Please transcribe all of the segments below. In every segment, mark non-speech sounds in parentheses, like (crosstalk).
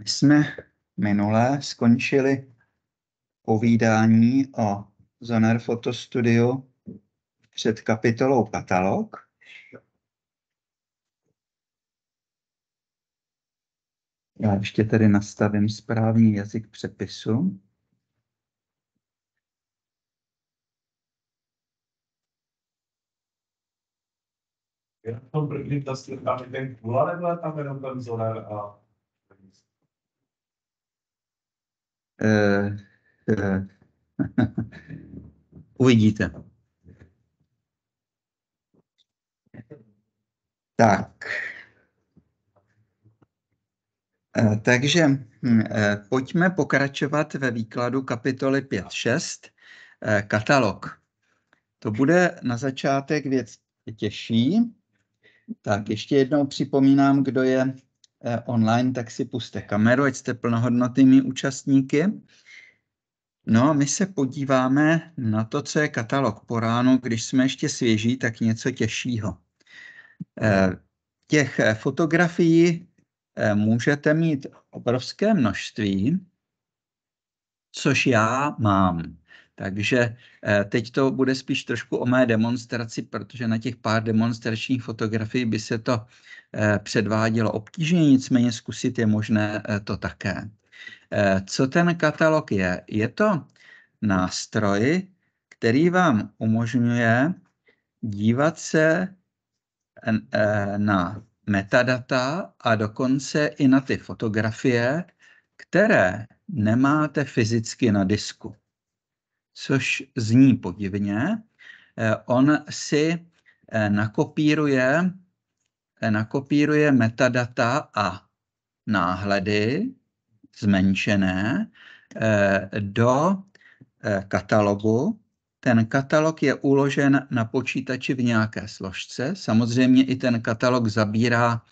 My jsme minule skončili povídání o Zoner Studio před kapitolou Katalog. Já ještě tedy nastavím správný jazyk přepisu. Já to první, prvním testem tam ten kula, nebo tam jenom ten zoner a Eh, eh, (laughs) uvidíte. Tak. Eh, takže hm, pojďme pokračovat ve výkladu kapitoly 5.6, katalog. To bude na začátek věc těžší. Tak ještě jednou připomínám, kdo je Eh, online, tak si puste kameru, ať jste plnohodnotnými účastníky. No a my se podíváme na to, co je katalog po ránu, když jsme ještě svěží, tak něco těžšího. Eh, těch eh, fotografií můžete mít obrovské množství, což já mám. Takže eh, teď to bude spíš trošku o mé demonstraci, protože na těch pár demonstračních fotografií by se to eh, předvádělo obtížně, nicméně zkusit je možné eh, to také. Co ten katalog je? Je to nástroj, který vám umožňuje dívat se na metadata a dokonce i na ty fotografie, které nemáte fyzicky na disku což zní podivně. Eh, on si eh, nakopíruje, eh, nakopíruje metadata a náhledy zmenšené do katalogu. Ten katalog je uložen na počítači v nějaké složce. Samozřejmě i ten katalog zabírá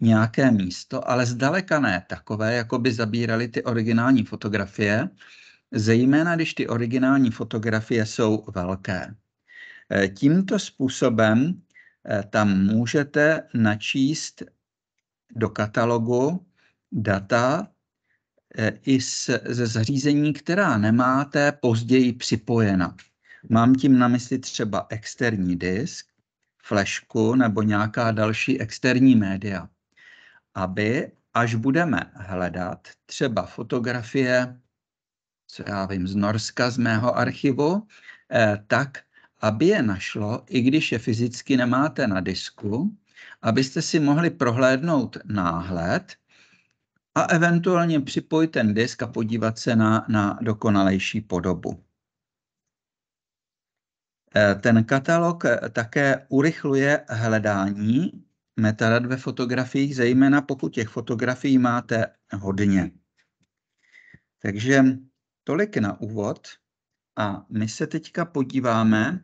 nějaké místo, ale zdaleka ne takové, jako by zabírali ty originální fotografie zejména když ty originální fotografie jsou velké. Eh, tímto způsobem eh, tam můžete načíst do katalogu data eh, i ze zařízení, která nemáte později připojena. Mám tím na mysli třeba externí disk, flashku nebo nějaká další externí média, aby až budeme hledat třeba fotografie co já vím, z Norska, z mého archivu, eh, tak, aby je našlo, i když je fyzicky nemáte na disku, abyste si mohli prohlédnout náhled a eventuálně připojit ten disk a podívat se na, na dokonalejší podobu. Eh, ten katalog eh, také urychluje hledání metadat ve fotografiích, zejména pokud těch fotografií máte hodně. Takže Tolik na úvod a my se teďka podíváme.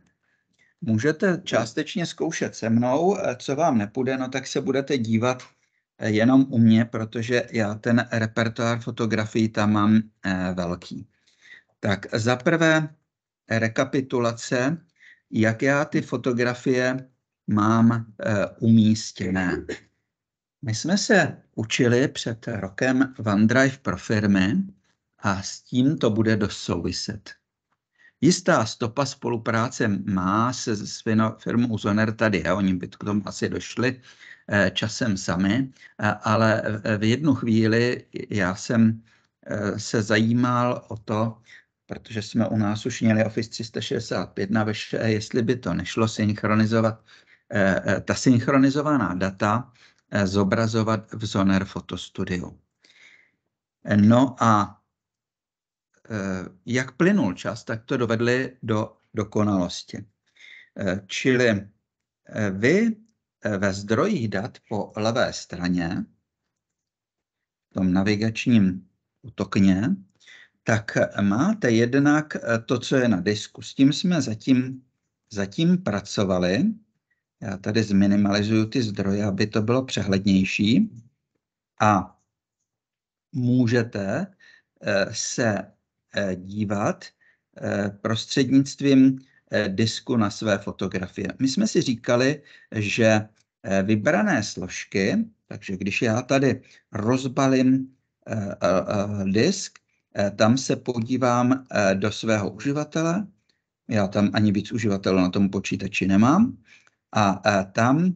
Můžete částečně zkoušet se mnou, eh, co vám nepůjde, no tak se budete dívat eh, jenom u mě, protože já ten repertoár fotografií tam mám eh, velký. Tak za prvé rekapitulace, jak já ty fotografie mám umístěné. My jsme se učili před rokem OneDrive pro firmy, a s tím to bude dost souviset. Jistá stopa spolupráce má se firmou Zoner tady, je, oni by k tomu asi došli eh, časem sami, eh, ale v jednu chvíli já jsem eh, se zajímal o to, protože jsme u nás už měli Office 365 na veše, jestli by to nešlo synchronizovat, ta synchronizovaná data zobrazovat v Zoner Fotostudiu. No a Eh, jak plynul čas, tak to dovedli do dokonalosti. Eh, čili eh, vy ve zdrojích dat po levé straně, v tom navigačním utokně, tak máte jednak to, co je na disku. S tím jsme zatím, zatím pracovali. Já tady zminimalizuju ty zdroje, aby to bylo přehlednější. A můžete se Eh, dívat eh, prostřednictvím eh, disku na své fotografie. My jsme si říkali, že vybrané složky, takže když já tady rozbalím disk, tam se podívám do svého uživatele, já tam ani víc uživatelů na tom počítači nemám, a tam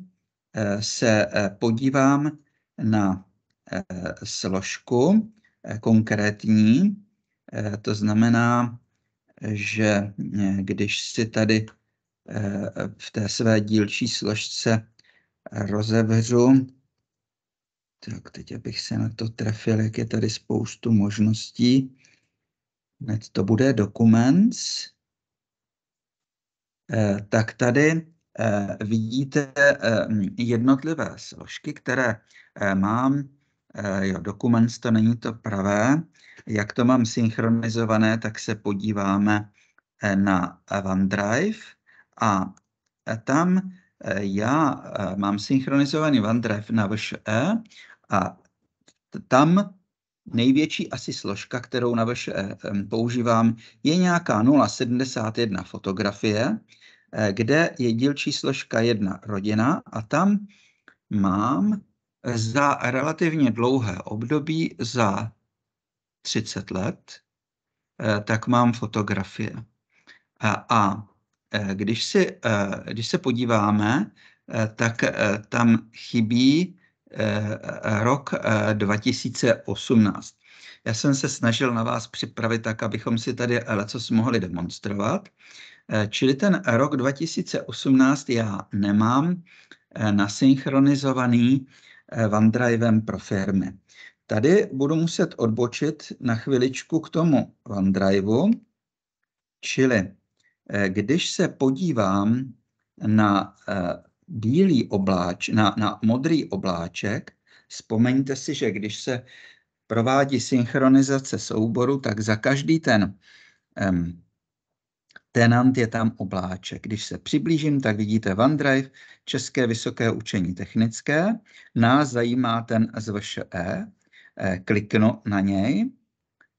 se podívám na složku konkrétní, Eh, to znamená, že eh, když si tady eh, v té své dílčí složce rozevřu, tak teď abych se na to trefil, jak je tady spoustu možností. Hned to bude Documents. Tak tady vidíte jednotlivé složky, které mám Eh, jo, dokument to není to pravé. Jak to mám synchronizované, tak se podíváme eh, na OneDrive a eh, tam já mám synchronizovaný OneDrive na VŠE a tam největší asi složka, kterou na VŠE používám, je nějaká 0,71 fotografie, kde je dílčí složka jedna rodina a tam mám za relativně dlouhé období, za 30 let, eh, tak mám fotografie. A, a eh, když, si, eh, když se podíváme, tak tam chybí rok 2018. Já jsem se snažil na vás připravit tak, abychom si tady lecos mohli demonstrovat. Čili ten rok 2018 já nemám nasynchronizovaný, Eh, OneDrivem pro firmy. Tady budu muset odbočit na chviličku k tomu OneDriveu, čili eh, když se podívám na eh, bílý obláč, na, na modrý obláček, vzpomeňte si, že když se provádí synchronizace souboru, tak za každý ten tenant je tam obláček. Když se přiblížím, tak vidíte OneDrive, České vysoké učení technické. Nás zajímá ten e. e. kliknu na něj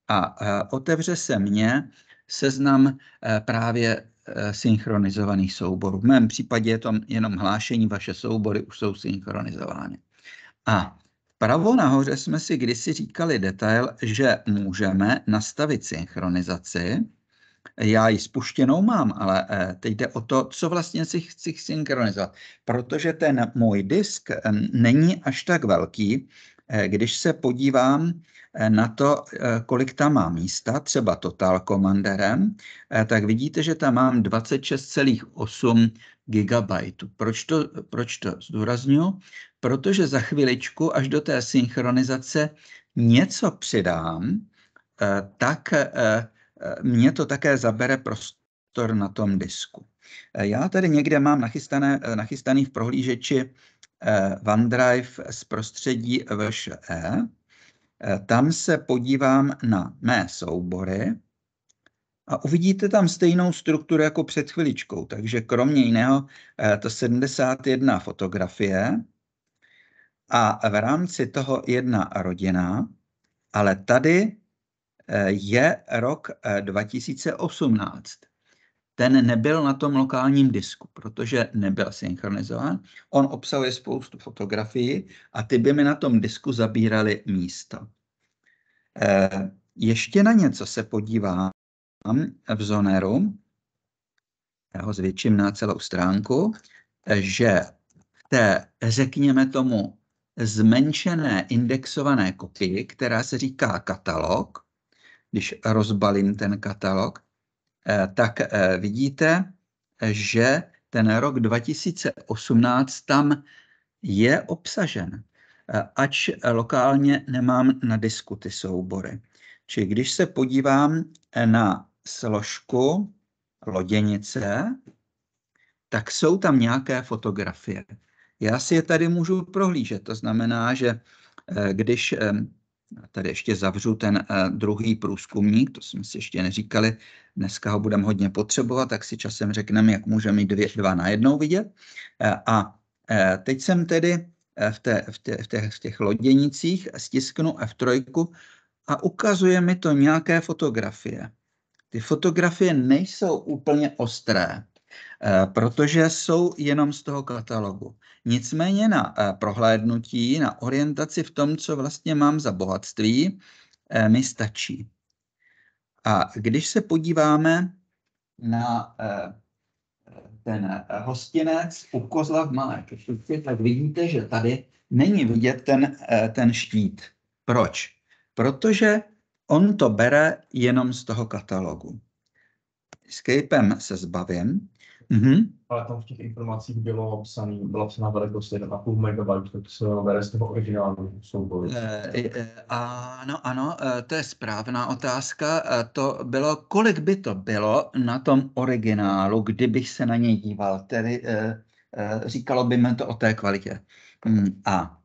a e, otevře se mně seznam e, právě synchronizovaných souborů. V mém případě je to jenom hlášení, vaše soubory už jsou synchronizovány. A Pravo nahoře jsme si kdysi říkali detail, že můžeme nastavit synchronizaci já ji spuštěnou mám, ale eh, teď jde o to, co vlastně si chci synchronizovat, protože ten můj disk ehm, není až tak velký, eh, když se podívám eh, na to, kolik tam má místa, třeba Total Commanderem, tak vidíte, že tam mám 26,8 gigabajtů. Proč to, proč to zdůraznuju? Protože za chviličku, až do té synchronizace něco přidám, tak mě to také zabere prostor na tom disku. Eh, já tady někde mám nachystané, eh, nachystaný v prohlížeči eh, OneDrive z prostředí VŠE. Tam se podívám na mé soubory a uvidíte tam stejnou strukturu jako před chviličkou. Takže kromě jiného to 71 fotografie a v rámci toho jedna rodina, ale tady je rok 2018. Eh, Ten nebyl na tom lokálním disku, protože nebyl synchronizován. On obsahuje spoustu fotografií a ty by mi na tom disku zabíraly místo. Eh, ještě na něco se podívám v Zoneru. Já ho zvětším na celou stránku, že v té, řekněme tomu, zmenšené indexované kopii, která se říká katalog, když rozbalím ten katalog, eh, tak eh, vidíte, že ten rok 2018 tam je obsažen, eh, ač lokálně nemám na disku ty soubory. Či když se podívám na složku loděnice, tak jsou tam nějaké fotografie. Já si je tady můžu prohlížet. To znamená, že když Tady ještě zavřu ten eh, druhý průzkumník, to jsme si ještě neříkali. Dneska ho budeme hodně potřebovat, tak si časem řekneme, jak můžeme mít dvě, dva najednou vidět. Eh, a eh, teď jsem tedy v, té, v, té, v, těch, v těch loděnicích, stisknu F3 a ukazuje mi to nějaké fotografie. Ty fotografie nejsou úplně ostré. Eh, protože jsou jenom z toho katalogu. Nicméně na eh, prohlédnutí, na orientaci v tom, co vlastně mám za bohatství, eh, mi stačí. A když se podíváme na ten hostinec u kozla v Malé kešuci, tak vidíte, že tady není vidět ten, ten štít. Proč? Protože on to bere jenom z toho katalogu. Escapem se zbavím mm-hmm. ale tam v těch informacích bylo psaný, byla psaná velikost 1,5 MB, tak se vede z toho originálu souboru. E, eh, e, eh, eh, no, ano, ano, to je správná otázka. To bylo, kolik by to bylo na tom originálu, kdybych se na něj díval, tedy e, říkalo by mi to o té kvalitě. Hmm, a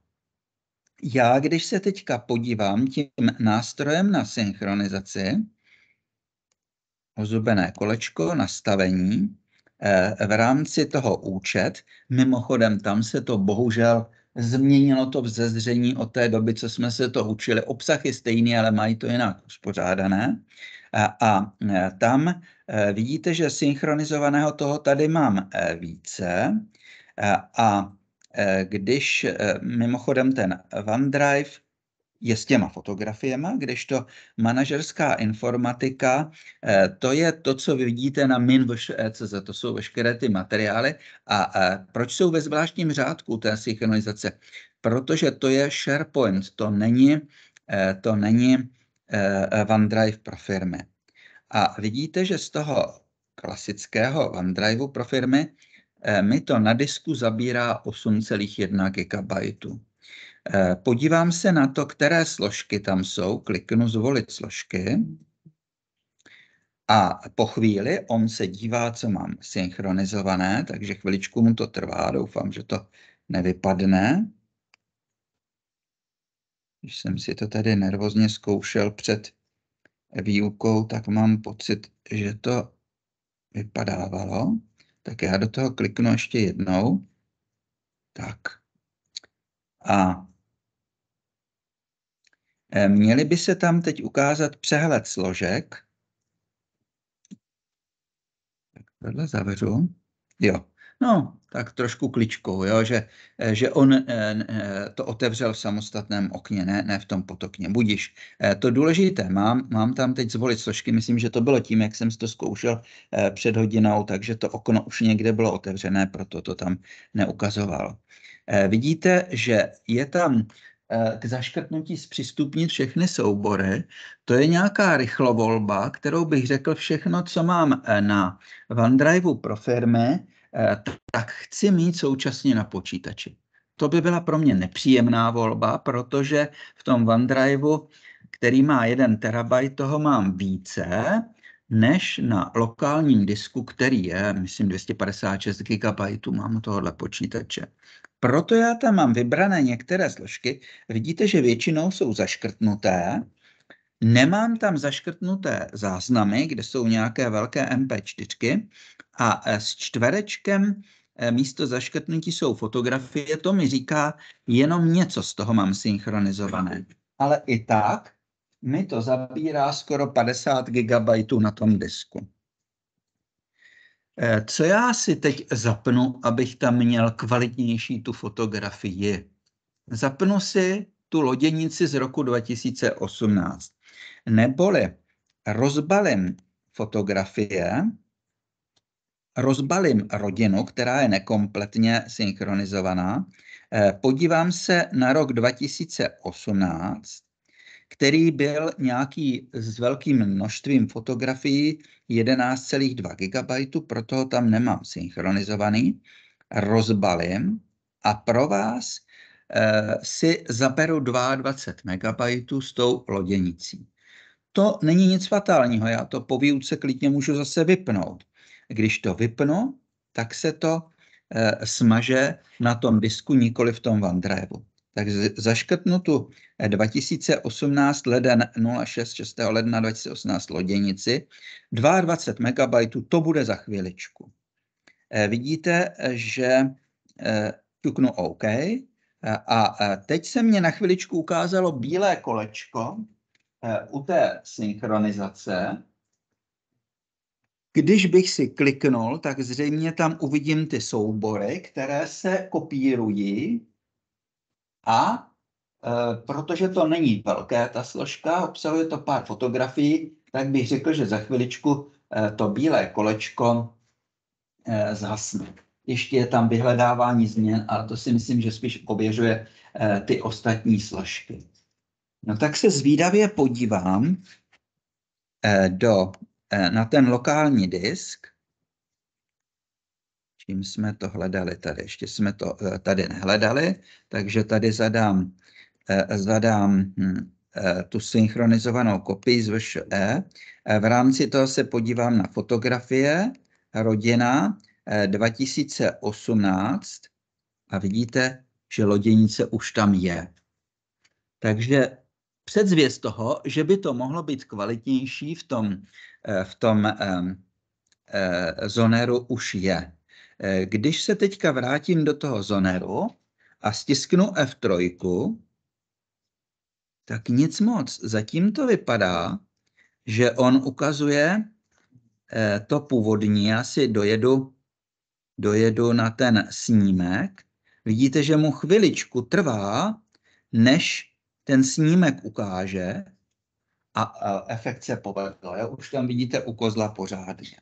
já, když se teďka podívám tím nástrojem na synchronizaci, ozubené kolečko, nastavení, Eh, v rámci toho účet, mimochodem tam se to bohužel změnilo to vzezření od té doby, co jsme se to učili. Obsah je stejný, ale mají to jinak uspořádané. A, a eh, tam eh, vidíte, že synchronizovaného toho tady mám více. A, a když mimochodem ten OneDrive je s těma fotografiemi, kdežto manažerská informatika, eh, to je to, co vy vidíte na minvš.cz, e to jsou veškeré ty materiály. A eh, proč jsou ve zvláštním řádku té synchronizace? Protože to je SharePoint, to není, eh, to není OneDrive pro firmy. A vidíte, že z toho klasického OneDriveu pro firmy mi to na disku zabírá 8,1 GB. Eh, podívám se na to, které složky tam jsou, kliknu zvolit složky a po chvíli on se dívá, co mám synchronizované, takže chviličku mu to trvá, doufám, že to nevypadne. Když jsem si to tady nervozně zkoušel před výukou, tak mám pocit, že to vypadávalo. Tak já do toho kliknu ještě jednou. Tak. A Eh, Měli by se tam teď ukázat přehled složek. Tak tohle zavřu. Jo, no, tak trošku kličkou, jo, že, eh, že on eh, to otevřel v samostatném okně, ne, ne v tom potokně. Budíš. To důležité, mám, mám tam teď zvolit složky, myslím, že to bylo tím, jak jsem to zkoušel před hodinou, takže to okno už někde bylo otevřené, proto to tam neukazoval. Vidíte, že je tam Eh, k zaškrtnutí zpřístupnit všechny soubory. To je nějaká rychlovolba, kterou bych řekl všechno, co mám eh, na OneDrive pro firmy, eh, tak chci mít současně na počítači. To by byla pro mě nepříjemná volba, protože v tom OneDrive, který má 1 terabajt, toho mám více, než na lokálním disku, který je, myslím, 256 GB, mám tohohle počítače. Proto já tam mám vybrané některé složky. Vidíte, že většinou jsou zaškrtnuté. Nemám tam zaškrtnuté záznamy, kde jsou nějaké velké MP4 a e, s čtverečkem e, místo zaškrtnutí jsou fotografie. To mi říká, jenom něco z toho mám synchronizované. Ale i tak mi to zabírá skoro 50 GB na tom disku. Eh, co já si teď zapnu, abych tam měl kvalitnější tu fotografii? Zapnu si tu loděnici z roku 2018. Neboli rozbalím fotografie, rozbalím rodinu, která je nekompletně synchronizovaná, eh, podívám se na rok 2018 který byl nějaký s velkým množstvím fotografií 11,2 GB, proto ho tam nemám synchronizovaný, rozbalím a pro vás eh, si zaberu 22 MB s tou loděnicí. To není nic fatálního, já to po výuce klidně můžu zase vypnout. Když to vypnu, tak se to eh, smaže na tom disku, nikoli v tom OneDriveu tak zaškrtnu tu 2018 eh, leden 06, 6. ledna 2018 loděnici, 22 MB, to bude za chviličku. Eh, vidíte, že tuknu eh, OK a teď se mě na chviličku ukázalo bílé kolečko u té synchronizace. Když bych si kliknul, tak zřejmě tam uvidím ty soubory, které se kopírují a e, protože to není velké, ta složka, obsahuje to pár fotografií, tak bych řekl, že za chviličku e, to bílé kolečko e, zhasne. Ještě je tam vyhledávání změn, ale to si myslím, že spíš oběžuje e, ty ostatní složky. No tak se zvídavě podívám e, do, e, na ten lokální disk čím jsme to hledali tady. Ještě jsme to eh, tady nehledali, takže tady zadám, eh, zadám hm, eh, tu synchronizovanou kopii z VŠE. V rámci toho se podívám na fotografie rodina 2018 a vidíte, že loděnice už tam je. Takže předzvěst toho, že by to mohlo být kvalitnější v tom, v tom ehm, zoneru už je. Eh, když se teďka vrátím do toho zoneru a stisknu F3, tak nic moc. Zatím to vypadá, že on ukazuje eh, to původní. Já si dojedu, dojedu na ten snímek. Vidíte, že mu chviličku trvá, než ten snímek ukáže a, efekt se povedl. Už tam vidíte u kozla pořádně.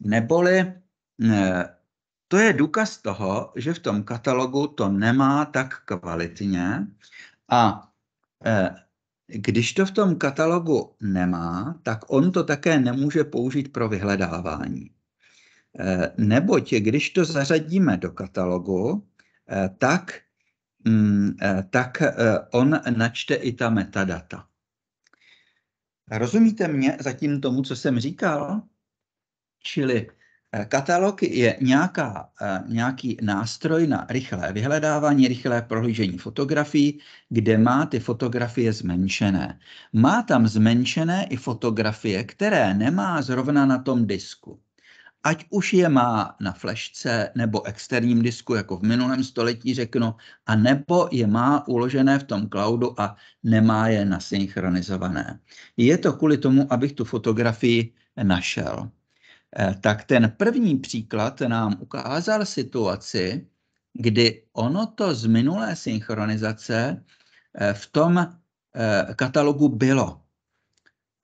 Neboli ne, eh, to je důkaz toho, že v tom katalogu to nemá tak kvalitně a e, když to v tom katalogu nemá, tak on to také nemůže použít pro vyhledávání. E, neboť když to zařadíme do katalogu, e, tak, mm, tak on načte i ta metadata. Rozumíte mě zatím tomu, co jsem říkal? Čili Eh, katalog je nějaká, eh, nějaký nástroj na rychlé vyhledávání, rychlé prohlížení fotografií, kde má ty fotografie zmenšené. Má tam zmenšené i fotografie, které nemá zrovna na tom disku. Ať už je má na flešce nebo externím disku, jako v minulém století řeknu, a nebo je má uložené v tom cloudu a nemá je nasynchronizované. Je to kvůli tomu, abych tu fotografii našel. Eh, tak ten první příklad nám ukázal situaci, kdy ono to z minulé synchronizace eh, v tom eh, katalogu bylo.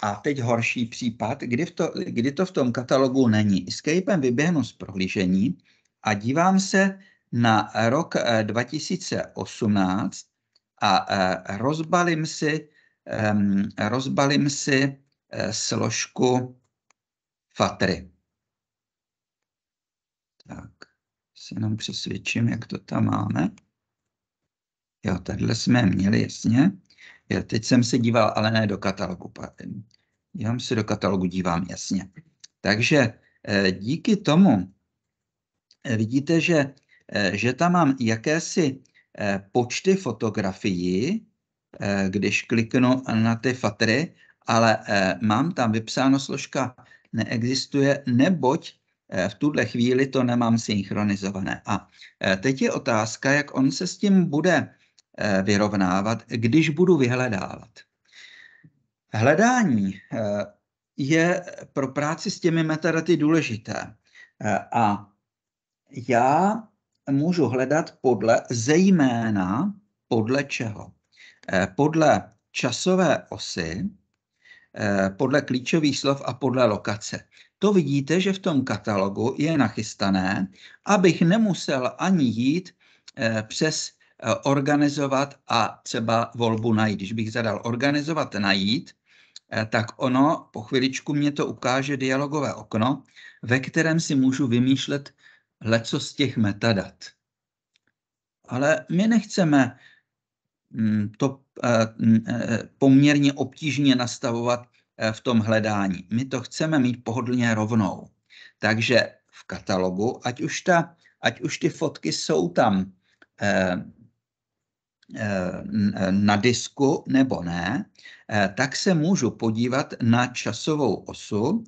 A teď horší případ, kdy, v to, kdy to v tom katalogu není. Escapem vyběhnu z prohlížení a dívám se na rok 2018 a rozbalím si, ehm, rozbalím si složku Fatry. Tak se jenom přesvědčím, jak to tam máme. Jo, tadyhle jsme měli, jasně. Jo, teď jsem se díval, ale ne do katalogu. Já se do katalogu dívám, jasně. Takže eh, díky tomu eh, vidíte, že, eh, že tam mám jakési počty fotografií, když kliknu na ty fatry, ale mám tam vypsáno složka neexistuje, neboť Eh, v tuhle chvíli to nemám synchronizované. A eh, teď je otázka, jak on se s tím bude eh, vyrovnávat, když budu vyhledávat. Hledání je pro práci s těmi metadaty důležité. A já můžu hledat podle zejména podle čeho? Podle časové osy, podle klíčových slov a podle lokace to vidíte, že v tom katalogu je nachystané, abych nemusel ani jít eh, přes eh, organizovat a třeba volbu najít. Když bych zadal organizovat najít, eh, tak ono po chviličku mě to ukáže dialogové okno, ve kterém si můžu vymýšlet leco z těch metadat. Ale my nechceme mm, to poměrně obtížně nastavovat Eh, v tom hledání. My to chceme mít pohodlně rovnou. Takže v katalogu, ať už, ta, ať už ty fotky jsou tam eh, eh, na disku nebo ne, tak se můžu podívat na časovou osu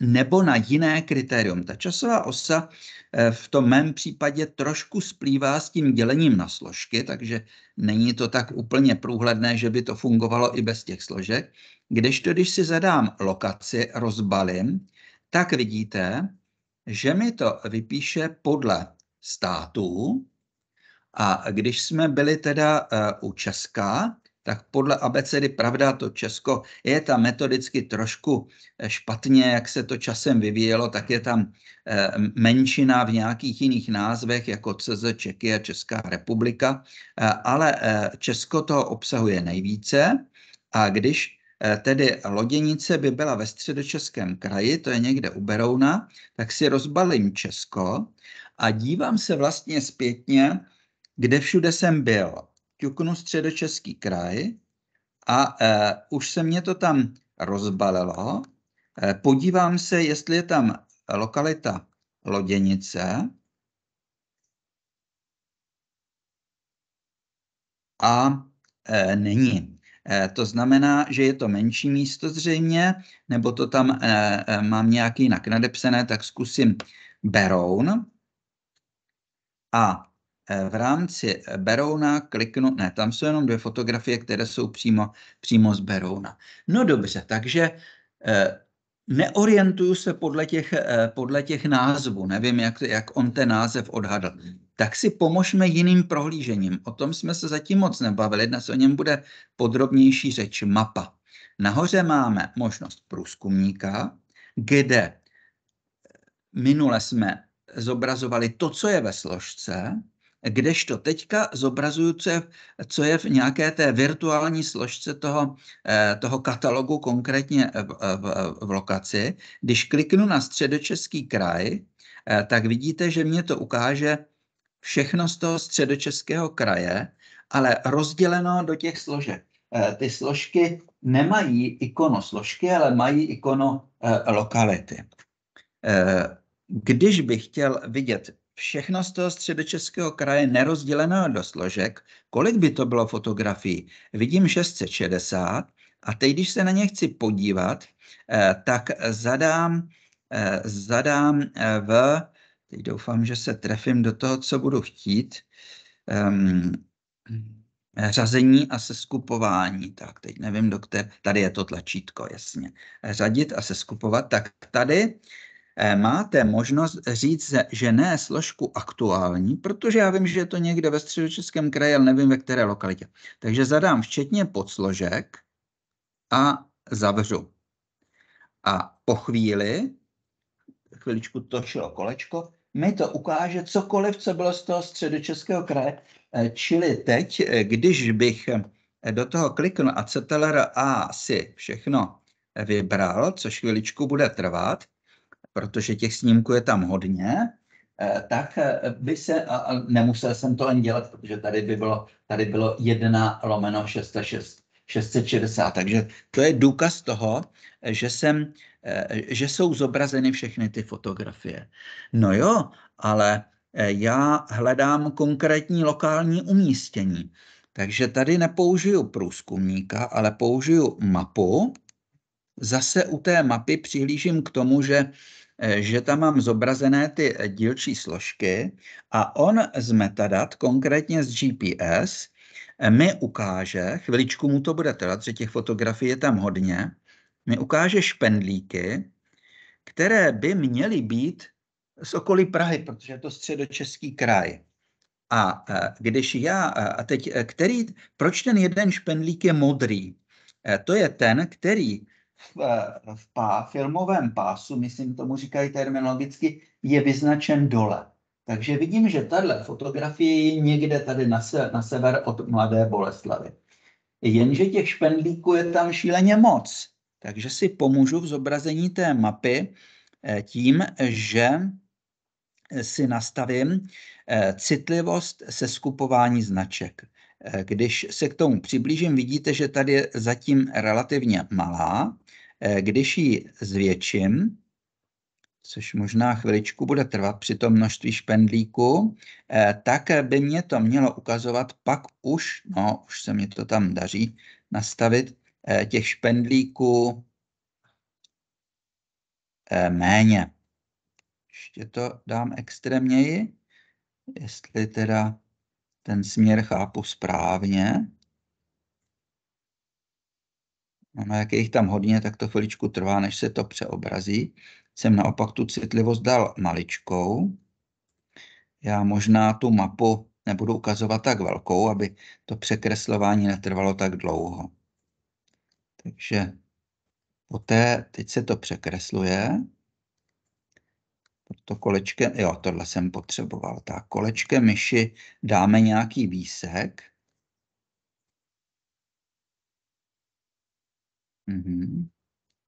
nebo na jiné kritérium. Ta časová osa eh, v tom mém případě trošku splývá s tím dělením na složky, takže není to tak úplně průhledné, že by to fungovalo i bez těch složek. Když to, když si zadám lokaci, rozbalím, tak vidíte, že mi to vypíše podle států. A když jsme byli teda eh, u Česka, tak podle abecedy pravda to Česko je tam metodicky trošku eh, špatně, jak se to časem vyvíjelo, tak je tam eh, menšina v nějakých jiných názvech, jako CZ Čeky a Česká republika, eh, ale Česko to obsahuje nejvíce a když tedy loděnice by byla ve středočeském kraji, to je někde u Berouna, tak si rozbalím Česko a dívám se vlastně zpětně, kde všude jsem byl ťuknu středočeský kraj a eh, už se mě to tam rozbalilo. Eh, podívám se, jestli je tam lokalita Loděnice. A eh, není. E, to znamená, že je to menší místo zřejmě, nebo to tam eh, mám nějaký jinak nadepsané, tak zkusím Beroun. A Eh, v rámci eh, Berouna kliknu, ne, tam jsou jenom dvě fotografie, které jsou přímo, přímo z Berouna. No dobře, takže eh, neorientuju se podle těch, podle těch názvů, nevím, jak, jak on ten název odhadl. Tak si pomožme jiným prohlížením. O tom jsme se zatím moc nebavili, dnes o něm bude podrobnější řeč mapa. Nahoře máme možnost průzkumníka, kde minule jsme zobrazovali to, co je ve složce, kdežto teďka zobrazuju, co je, co je v nějaké té virtuální složce toho, eh, toho katalogu, konkrétně v, v, v lokaci. Když kliknu na středočeský kraj, eh, tak vidíte, že mě to ukáže všechno z toho středočeského kraje, ale rozděleno do těch složek. Eh, ty složky nemají ikono složky, ale mají ikono lokality. Když bych chtěl vidět všechno z toho středočeského kraje nerozděleného do složek, kolik by to bylo fotografií? Vidím 660 a teď, když se na ně chci podívat, eh, tak zadám, eh, zadám eh, v, teď doufám, že se trefím do toho, co budu chtít, ehm, řazení a seskupování. Tak, teď nevím, do které, tady je to tlačítko, jasně. Řadit a seskupovat, tak tady Eh, máte možnost říct, že ne složku aktuální, protože já vím, že je to někde ve středočeském kraji, ale nevím ve které lokalitě. Takže zadám včetně podsložek a zavřu. A po chvíli, chviličku točilo kolečko, mi to ukáže cokoliv, co bylo z toho středočeského kraje. Eh, čili teď, eh, když bych do toho kliknul a CTLR A si všechno vybral, což chviličku bude trvat, protože těch snímků je tam hodně, eh, tak eh, by se, a nemusel jsem to ani dělat, protože tady by bylo, tady bylo 1 lomeno 606, 660, takže to je důkaz toho, že, jsem, eh, že jsou zobrazeny všechny ty fotografie. No jo, ale já hledám konkrétní lokální umístění. Takže tady nepoužiju průzkumníka, ale použiju mapu. Zase u té mapy přihlížím k tomu, že Eh, že tam mám zobrazené ty eh, dílčí složky a on z metadat, konkrétně z GPS, eh, mi ukáže, chviličku mu to bude trvat, že těch fotografií je tam hodně, mi ukáže špendlíky, které by měly být z okolí Prahy, protože je to středočeský kraj. A když já, a teď, který, proč ten jeden špendlík je modrý? To je ten, který v, eh, v pá, filmovém pásu, myslím tomu říkají terminologicky, je vyznačen dole. Takže vidím, že tahle fotografie je někde tady na, se, na sever od Mladé Boleslavy. Jenže těch špendlíků je tam šíleně moc. Takže si pomůžu v zobrazení té mapy eh, tím, že eh, si nastavím citlivost se skupování značek. Když se k tomu přiblížím, vidíte, že tady je zatím relativně malá. Když ji zvětším, což možná chviličku bude trvat při tom množství špendlíku, tak by mě to mělo ukazovat pak už, no už se mi to tam daří nastavit, těch špendlíků eh, méně. Ještě to dám extrémněji, jestli teda ten směr chápu správně. Ono, jak je jich tam hodně, tak to chviličku trvá, než se to přeobrazí. Jsem naopak tu citlivost dal maličkou. Já možná tu mapu nebudu ukazovat tak velkou, aby to překreslování netrvalo tak dlouho. Takže poté, teď se to překresluje to kolečkem, jo, tohle jsem potřeboval, tak kolečkem myši dáme nějaký výsek. Mhm.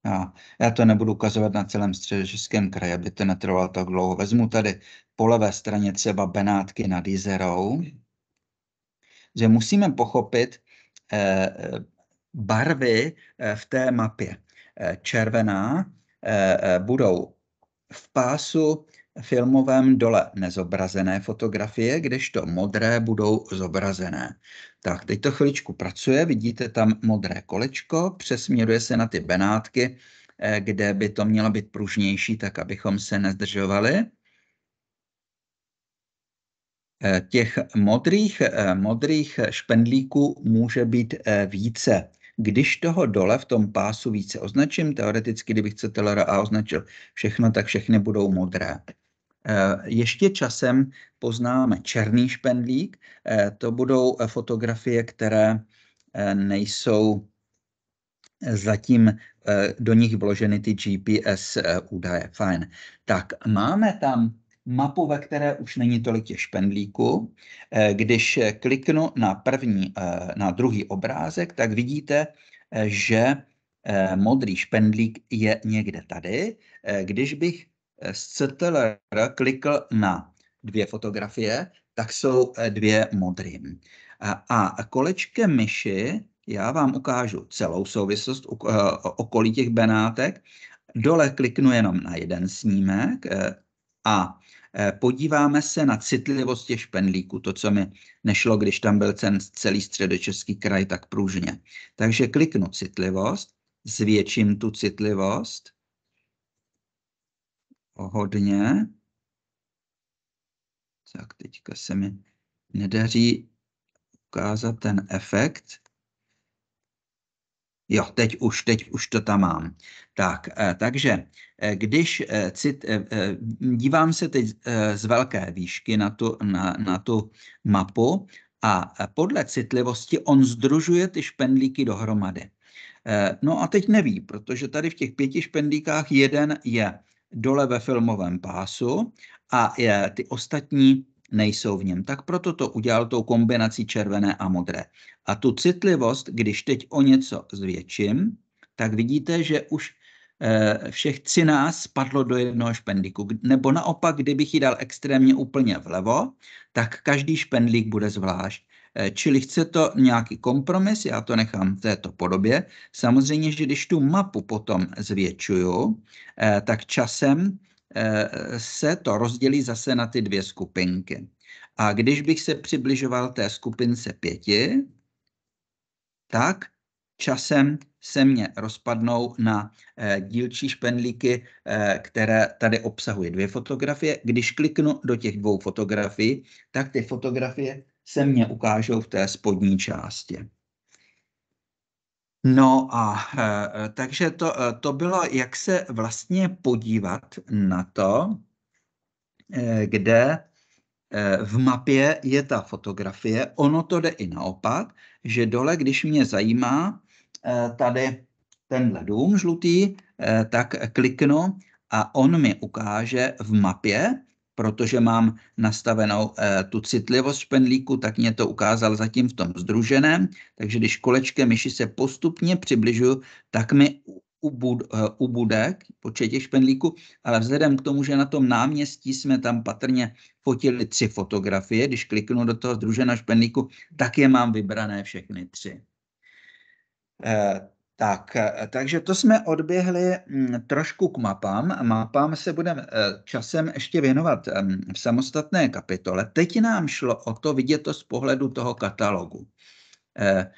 Já, já to nebudu ukazovat na celém středočeském kraji, aby to netrvalo tak dlouho. Vezmu tady po levé straně třeba Benátky nad Jizerou, že musíme pochopit eh, eh barvy eh, v té mapě. Eh, červená eh, eh budou v pásu filmovém dole nezobrazené fotografie, kdežto modré budou zobrazené. Tak, teď to chviličku pracuje, vidíte tam modré kolečko, přesměruje se na ty benátky, eh, kde by to mělo být pružnější, tak abychom se nezdržovali. Eh, těch modrých, eh, modrých špendlíků může být více. Když toho dole v tom pásu více označím, teoreticky, kdybych CTLR A označil všechno, tak všechny budou modré. Eh, ještě časem poznáme černý špendlík, eh, to budou eh, fotografie, které nejsou zatím do nich vloženy ty GPS údaje. Fajn. Tak máme tam mapu, ve které už není tolik těch špendlíků. Eh, když eh, kliknu na, první, eh, na druhý obrázek, tak vidíte, že modrý špendlík je někde tady. Když bych z CTLR klikl na dvě fotografie, tak jsou dvě modrý. A kolečkem myši já vám ukážu celou souvislost okolí těch benátek. Dole kliknu jenom na jeden snímek a Eh, podíváme se na citlivost těch špendlíků, to, co mi nešlo, když tam byl ten celý středočeský kraj tak pružně. Takže kliknu citlivost, zvětším tu citlivost o hodně. Tak teďka se mi nedaří ukázat ten efekt. Jo, teď už, teď už to tam mám. Tak, eh, takže eh, když eh, cit, dívám se teď z velké výšky na tu, na, na tu mapu a podle citlivosti on združuje ty špendlíky dohromady. No a teď neví, protože tady v těch pěti špendlíkách jeden je dole ve filmovém pásu a je, ty ostatní nejsou v něm. Tak proto to udělal tou kombinací červené a modré. A tu citlivost, když teď o něco zvětším, tak vidíte, že už eh, všech 13 spadlo do jednoho špendlíku. Nebo naopak, kdybych ji dal extrémně úplně vlevo, tak každý špendlík bude zvlášť. Eh, čili chce to nějaký kompromis, já to nechám v této podobě. Samozřejmě, že když tu mapu potom zvětšuju, eh, tak časem Eh, se to rozdělí zase na ty dvě skupinky. A když bych se přibližoval té skupince pěti, tak časem se mě rozpadnou na eh, dílčí špendlíky, eh, které tady obsahují dvě fotografie. Když kliknu do těch dvou fotografií, tak ty fotografie se mě ukážou v té spodní části. No a e, e, takže to, e, to bylo, jak se vlastně podívat na to, kde v mapě je ta fotografie. Ono to jde i naopak, že dole, když mě zajímá tady tenhle dům žlutý, tak kliknu a on mi ukáže v mapě, protože mám nastavenou eh, tu citlivost špendlíku, tak mě to ukázal zatím v tom združeném. Takže když kolečkem myši se postupně přibližuju, tak mi ubud, eh, ubude počet těch ale vzhledem k tomu, že na tom náměstí jsme tam patrně fotili tři fotografie, když kliknu do toho združeného špendlíku, tak je mám vybrané všechny tři. Eh, tak, eh, takže to jsme odběhli mm, trošku k mapám. Mapám se budeme eh, časem ještě věnovat mm, v samostatné kapitole. Teď nám šlo o to vidět to z pohledu toho katalogu. Eh,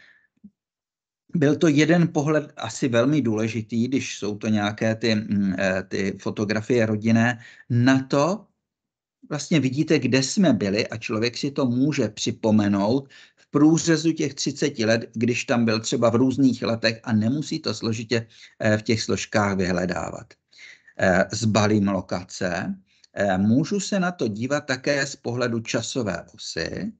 byl to jeden pohled asi velmi důležitý, když jsou to nějaké ty, mm, ty fotografie rodinné, na to, vlastně vidíte, kde jsme byli a člověk si to může připomenout, průřezu těch 30 let, když tam byl třeba v různých letech a nemusí to složitě eh, v těch složkách vyhledávat. Eh, zbalím lokace, eh, můžu se na to dívat také z pohledu časové osy,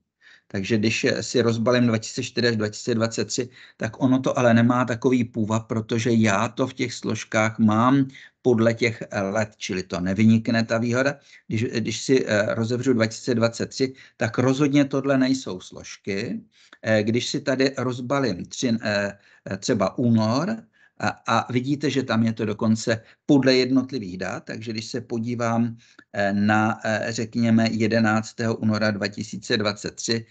takže když si rozbalím 2004 až 2023, tak ono to ale nemá takový půvab, protože já to v těch složkách mám podle těch let, čili to nevynikne ta výhoda. Když, když si eh, rozevřu 2023, tak rozhodně tohle nejsou složky. Eh, když si tady rozbalím tři, eh, třeba únor, a, a vidíte, že tam je to dokonce podle jednotlivých dat, takže když se podívám eh, na, eh, řekněme, 11. února 2023,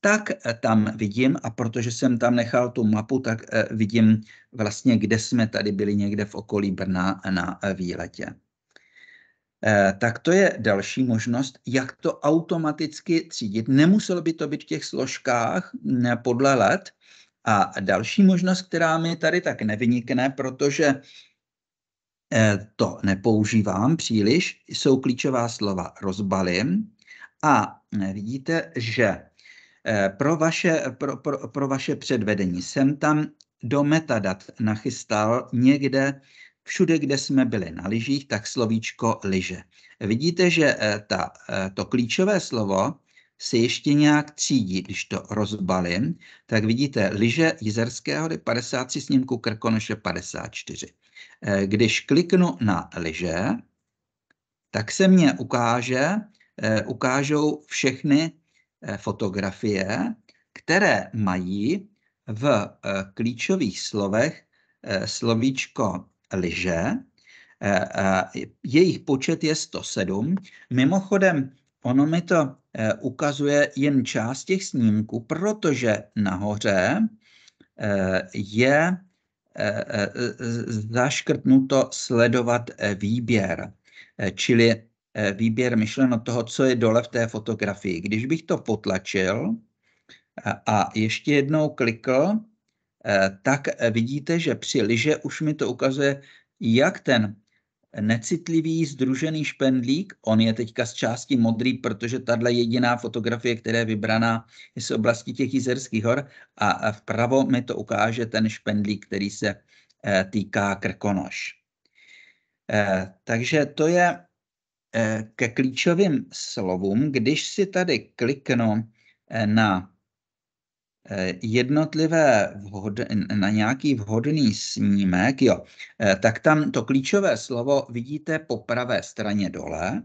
tak eh, tam vidím, a protože jsem tam nechal tu mapu, tak vidím vlastně, kde jsme tady byli někde v okolí Brna na výletě. Tak to je další možnost, jak to automaticky třídit. Nemuselo by to být v těch složkách podle let, a další možnost, která mi tady tak nevynikne, protože eh, to nepoužívám příliš, jsou klíčová slova rozbalím. A eh, vidíte, že eh, pro vaše, pro, pro, pro vaše předvedení jsem tam do metadat nachystal někde, všude, kde jsme byli na lyžích, tak slovíčko lyže. Vidíte, že ta, to klíčové slovo se ještě nějak třídí. Když to rozbalím, tak vidíte lyže Jizerského hory 53 snímku Krkonoše 54. Eh, když kliknu na lyže, tak se mně ukáže, eh, ukážou všechny eh, fotografie, které mají v klíčových slovech slovíčko lyže. Jejich počet je 107. Mimochodem, ono mi to Eh, ukazuje jen část těch snímků, protože nahoře eh, je eh, zaškrtnuto sledovat výběr, čili výběr myšleno toho, co je dole v té fotografii. Když bych to potlačil a ještě jednou klikl, tak vidíte, že při liže už mi to ukazuje, jak ten necitlivý združený špendlík, on je teďka z části modrý, protože tahle jediná fotografie, která je vybraná, je z oblasti těch jizerských hor a vpravo mi to ukáže ten špendlík, který se eh, týká Krkonoš. Eh, takže to je eh, ke klíčovým slovům. Když si tady kliknu na Eh, jednotlivé vhod, na nějaký vhodný snímek, jo, eh, tak tam to klíčové slovo vidíte po pravé straně dole,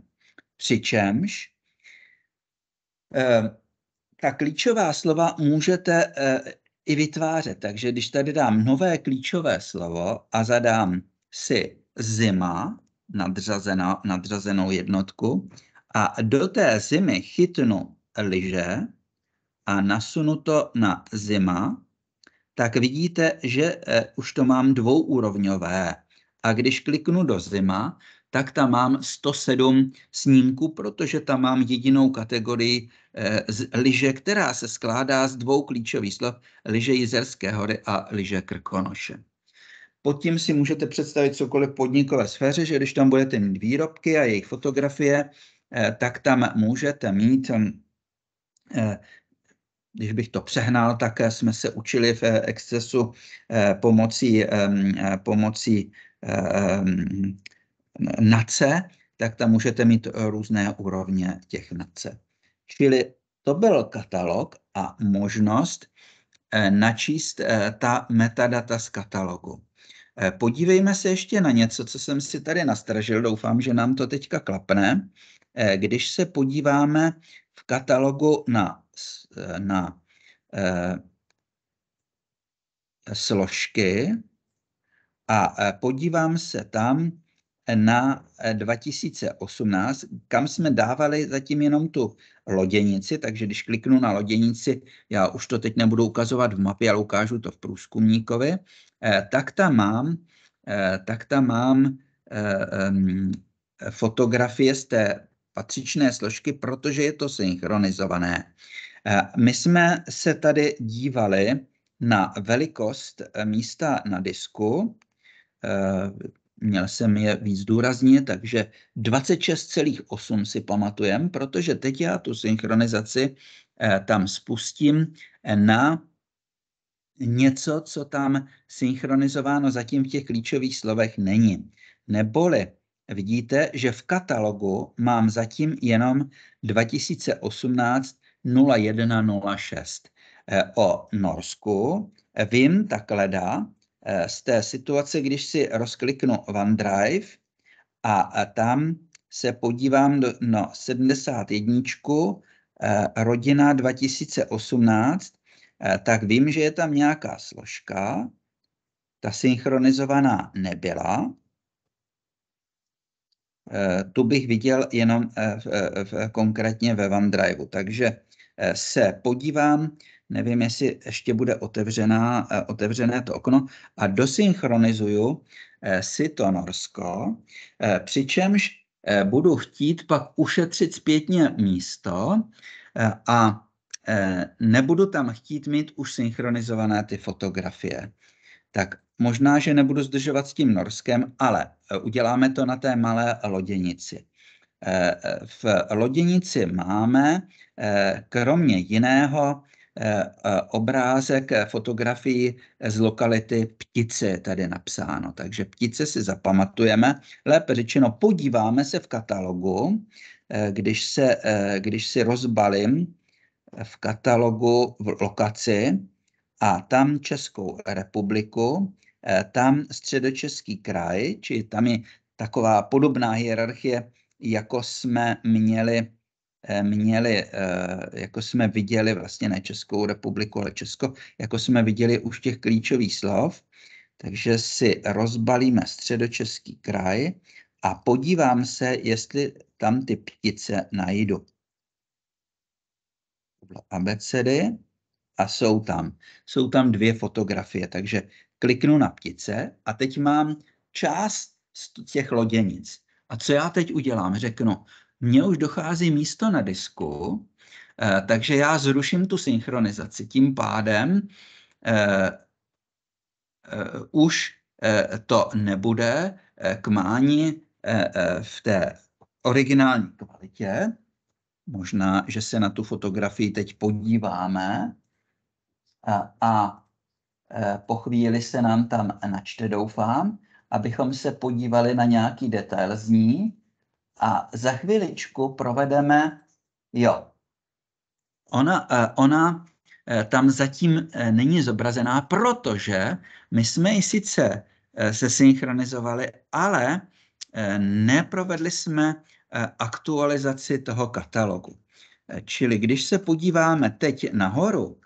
přičemž eh, ta klíčová slova můžete i vytvářet. Takže když tady dám nové klíčové slovo a zadám si zima, nadřazeno, nadřazenou jednotku, a do té zimy chytnu lyže, a nasunu to na zima, tak vidíte, že eh, už to mám dvouúrovňové. A když kliknu do zima, tak tam mám 107 snímků, protože tam mám jedinou kategorii eh, z liže, která se skládá z dvou klíčových slov, liže Jizerské hory a liže Krkonoše. Pod tím si můžete představit cokoliv podnikové sféře, že když tam budete mít výrobky a jejich fotografie, eh, tak tam můžete mít eh, když bych to přehnal, tak eh, jsme se učili v eh, excesu eh, pomocí, ehm, pomocí ehm, nace, tak tam můžete mít různé úrovně těch nace. Čili to byl katalog a možnost načíst ta metadata z katalogu. Podívejme se ještě na něco, co jsem si tady nastražil. Doufám, že nám to teďka klapne. Když se podíváme v katalogu na Eh, na eh, složky a eh, podívám se tam na 2018, kam jsme dávali zatím jenom tu loděnici, takže když kliknu na loděnici, já už to teď nebudu ukazovat v mapě, ale ukážu to v průzkumníkovi, tak tam mám, tak tam mám fotografie z té patřičné složky, protože je to synchronizované. Eh, my jsme se tady dívali na velikost eh, místa na disku. Eh, měl jsem je víc důrazně, takže 26,8 si pamatujem, protože teď já tu synchronizaci tam spustím na něco, co tam synchronizováno zatím v těch klíčových slovech není. Neboli Vidíte, že v katalogu mám zatím jenom 2018 0106 eh, o Norsku. Vím takleda eh, z té situace, když si rozkliknu OneDrive a tam se podívám do, no, 71. Eh, rodina 2018, tak vím, že je tam nějaká složka, ta synchronizovaná nebyla, Eh, tu bych viděl jenom eh, v, eh, v, konkrétně ve OneDrive. Takže se podívám, nevím, jestli ještě bude otevřená, otevřené to okno a dosynchronizuju si to Norsko, přičemž budu chtít pak ušetřit zpětně místo a nebudu tam chtít mít už synchronizované ty fotografie. Tak Možná, že nebudu zdržovat s tím Norskem, ale e, uděláme to na té malé loděnici. E, e, v loděnici máme kromě jiného obrázek fotografii z lokality Ptice je tady napsáno. Takže Ptice si zapamatujeme, lépe řečeno podíváme se v katalogu, když, se, když si rozbalím v katalogu v lokaci a tam Českou republiku Eh, tam středočeský kraj, či tam je taková podobná hierarchie, jako jsme měli, eh, měli, eh, jako jsme viděli vlastně ne Českou republiku, ale Česko, jako jsme viděli už těch klíčových slov. Takže si rozbalíme středočeský kraj a podívám se, jestli tam ty ptice najdu. To bylo abecedy a jsou tam. Jsou tam dvě fotografie, takže kliknu na ptice a teď mám část z těch loděnic. A co já teď udělám? Řeknu, mně už dochází místo na disku, eh, takže já zruším tu synchronizaci. Tím pádem eh, eh, už eh, to nebude eh, k mání eh, eh, v té originální kvalitě. Možná, že se na tu fotografii teď podíváme. A, a Eh, po chvíli se nám tam načte, doufám, abychom se podívali na nějaký detail z ní a za chviličku provedeme, jo, ona, eh, ona eh, tam zatím není zobrazená, protože my jsme ji sice se synchronizovali, ale neprovedli jsme aktualizaci toho katalogu. Čili když se podíváme teď nahoru,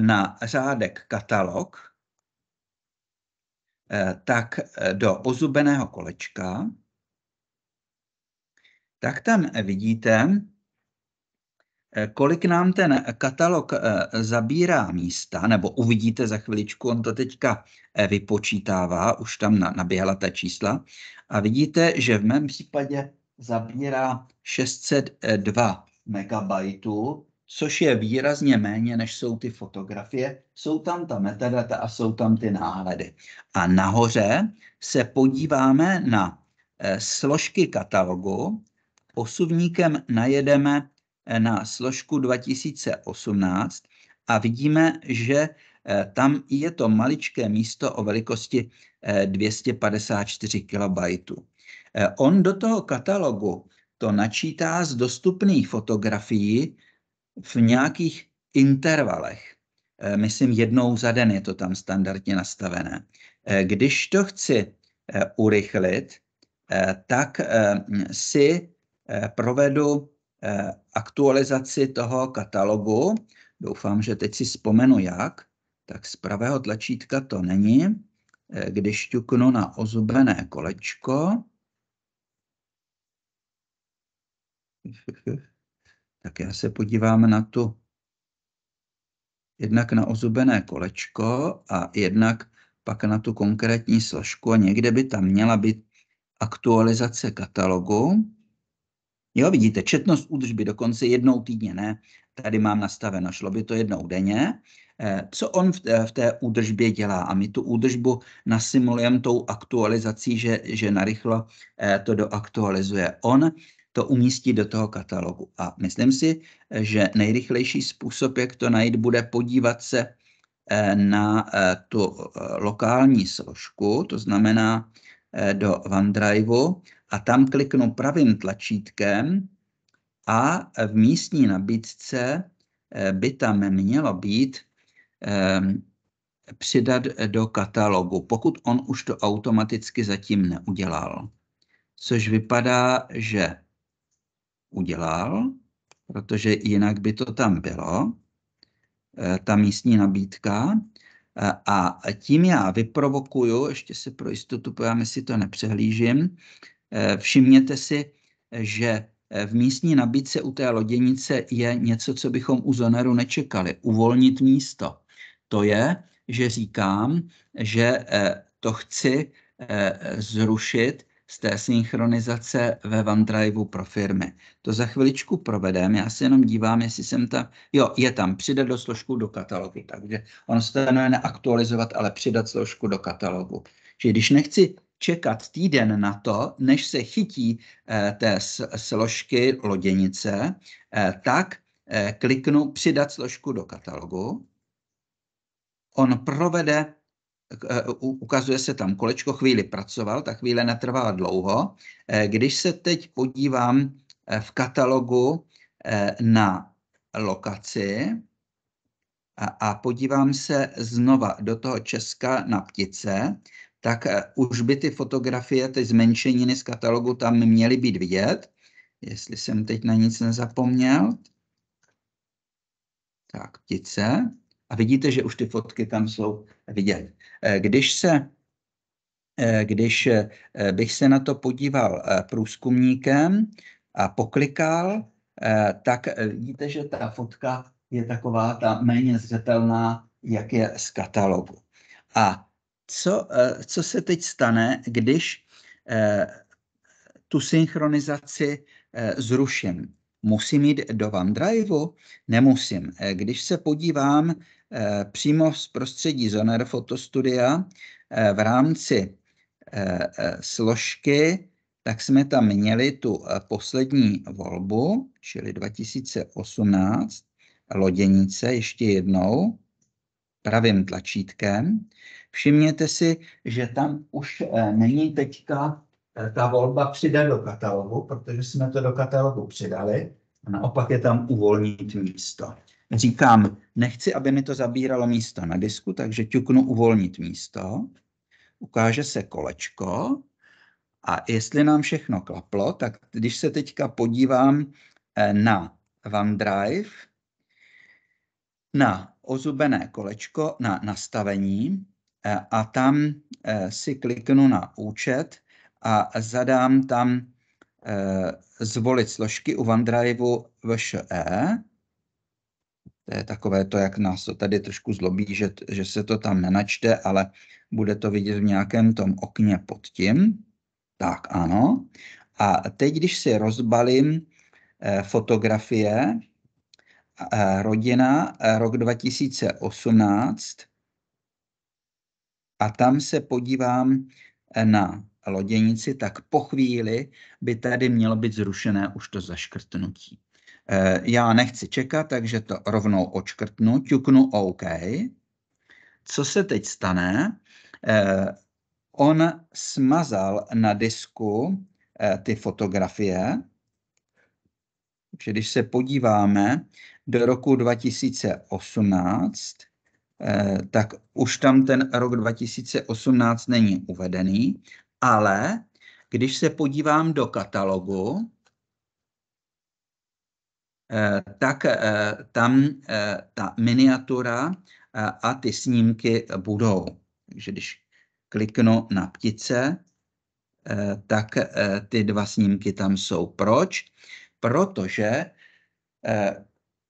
na řádek katalog, eh, tak eh, do ozubeného kolečka, tak tam eh, vidíte, kolik nám ten katalog zabírá místa, nebo uvidíte za chviličku, on to teďka vypočítává, už tam naběhla ta čísla, a vidíte, že v mém případě zabírá 602 megabajtů což je výrazně méně, než jsou ty fotografie. Jsou tam ta metadata a jsou tam ty náhledy. A nahoře se podíváme na eh, složky katalogu. Posuvníkem najedeme eh, na složku 2018 a vidíme, že eh, tam je to maličké místo o velikosti 254 KB. On do toho katalogu to načítá z dostupných fotografií v nějakých intervalech, eh, myslím jednou za den je to tam standardně nastavené. Eh, když to chci eh, urychlit, tak si provedu aktualizaci toho katalogu. Doufám, že teď si vzpomenu jak. Tak z pravého tlačítka to není. Když ťuknu na ozubené kolečko, já se podívám na tu jednak na ozubené kolečko a jednak pak na tu konkrétní složku a někde by tam měla být aktualizace katalogu. Jo, vidíte, četnost údržby dokonce jednou týdně, ne? Tady mám nastaveno, šlo by to jednou denně. Eh, co on v té, v té údržbě dělá? A my tu údržbu nasimulujeme tou aktualizací, že, že narychlo eh, to doaktualizuje. On to umístit do toho katalogu. A myslím si, že nejrychlejší způsob, jak to najít, bude podívat se eh, na eh, tu eh, lokální složku, to znamená do OneDrive a tam kliknu pravým tlačítkem a v místní nabídce by tam mělo být ehm, přidat do katalogu, pokud on už to automaticky zatím neudělal. Což vypadá, že udělal, protože jinak by to tam bylo, eh, ta místní nabídka. Eh, a tím já vyprovokuju, ještě se pro jistotu pojďme si to nepřehlížím, eh, všimněte si, že v místní nabídce u té loděnice je něco, co bychom u zoneru nečekali. Uvolnit místo. To je, že říkám, že to chci zrušit z té synchronizace ve OneDrive pro firmy. To za chviličku provedeme, já se jenom dívám, jestli jsem tam, jo, je tam, přidat do složku do katalogu, takže ono se to jmenuje neaktualizovat, ale přidat složku do katalogu. Čiže když nechci čekat týden na to, než se chytí eh, té složky loděnice, eh, tak eh, kliknu přidat složku do katalogu. On provede Eh, ukazuje se tam, kolečko chvíli pracoval, ta chvíle netrvá dlouho. Eh, když se teď podívám eh, v katalogu na lokaci a, a podívám se znova do toho Česka na ptice, tak už by ty fotografie, ty zmenšeniny z katalogu tam měly být vidět, jestli jsem teď na nic nezapomněl. Tak, ptice a vidíte, že už ty fotky tam jsou vidět. Eh, když se eh, když eh, bych se na to podíval průzkumníkem a poklikal, tak vidíte, že ta fotka je taková ta méně zřetelná, jak je z katalogu. A co, co se teď stane, když tu synchronizaci zruším? Musím jít do OneDriveu? Nemusím. Když se podívám Eh, přímo z prostředí Zoner Fotostudia eh, v rámci eh, složky, tak jsme tam měli tu poslední volbu, čili 2018, loděnice ještě jednou, pravým tlačítkem. Všimněte si, že tam už není teďka ta volba přidat do katalogu, protože jsme to do katalogu přidali, naopak je tam uvolnit místo. Říkám, nechci, aby mi to zabíralo místo na disku, takže ťuknu uvolnit místo, ukáže se kolečko a jestli nám všechno klaplo, tak když se teďka podívám eh, na OneDrive, na ozubené kolečko, na nastavení eh, a tam eh, si kliknu na účet a zadám tam zvolit složky u OneDriveu VŠE to je takové to, jak nás to tady trošku zlobí, že, že se to tam nenačte, ale bude to vidět v nějakém tom okně pod tím. Tak ano. A teď, když si rozbalím eh, fotografie, eh, rodina, eh, rok 2018, a tam se podívám eh, na loděnici, tak po chvíli by tady mělo být zrušené už to zaškrtnutí. Eh, já nechci čekat, takže to rovnou očkrtnu, ťuknu OK. Co se teď stane? Eh, on smazal na disku eh, ty fotografie, když se podíváme do roku 2018, tak už tam ten rok 2018 není uvedený, ale když se podívám do katalogu, Eh, tak eh, tam eh, ta miniatura a ty snímky budou. Takže když kliknu na ptice, tak ty dva snímky tam jsou. Proč? Protože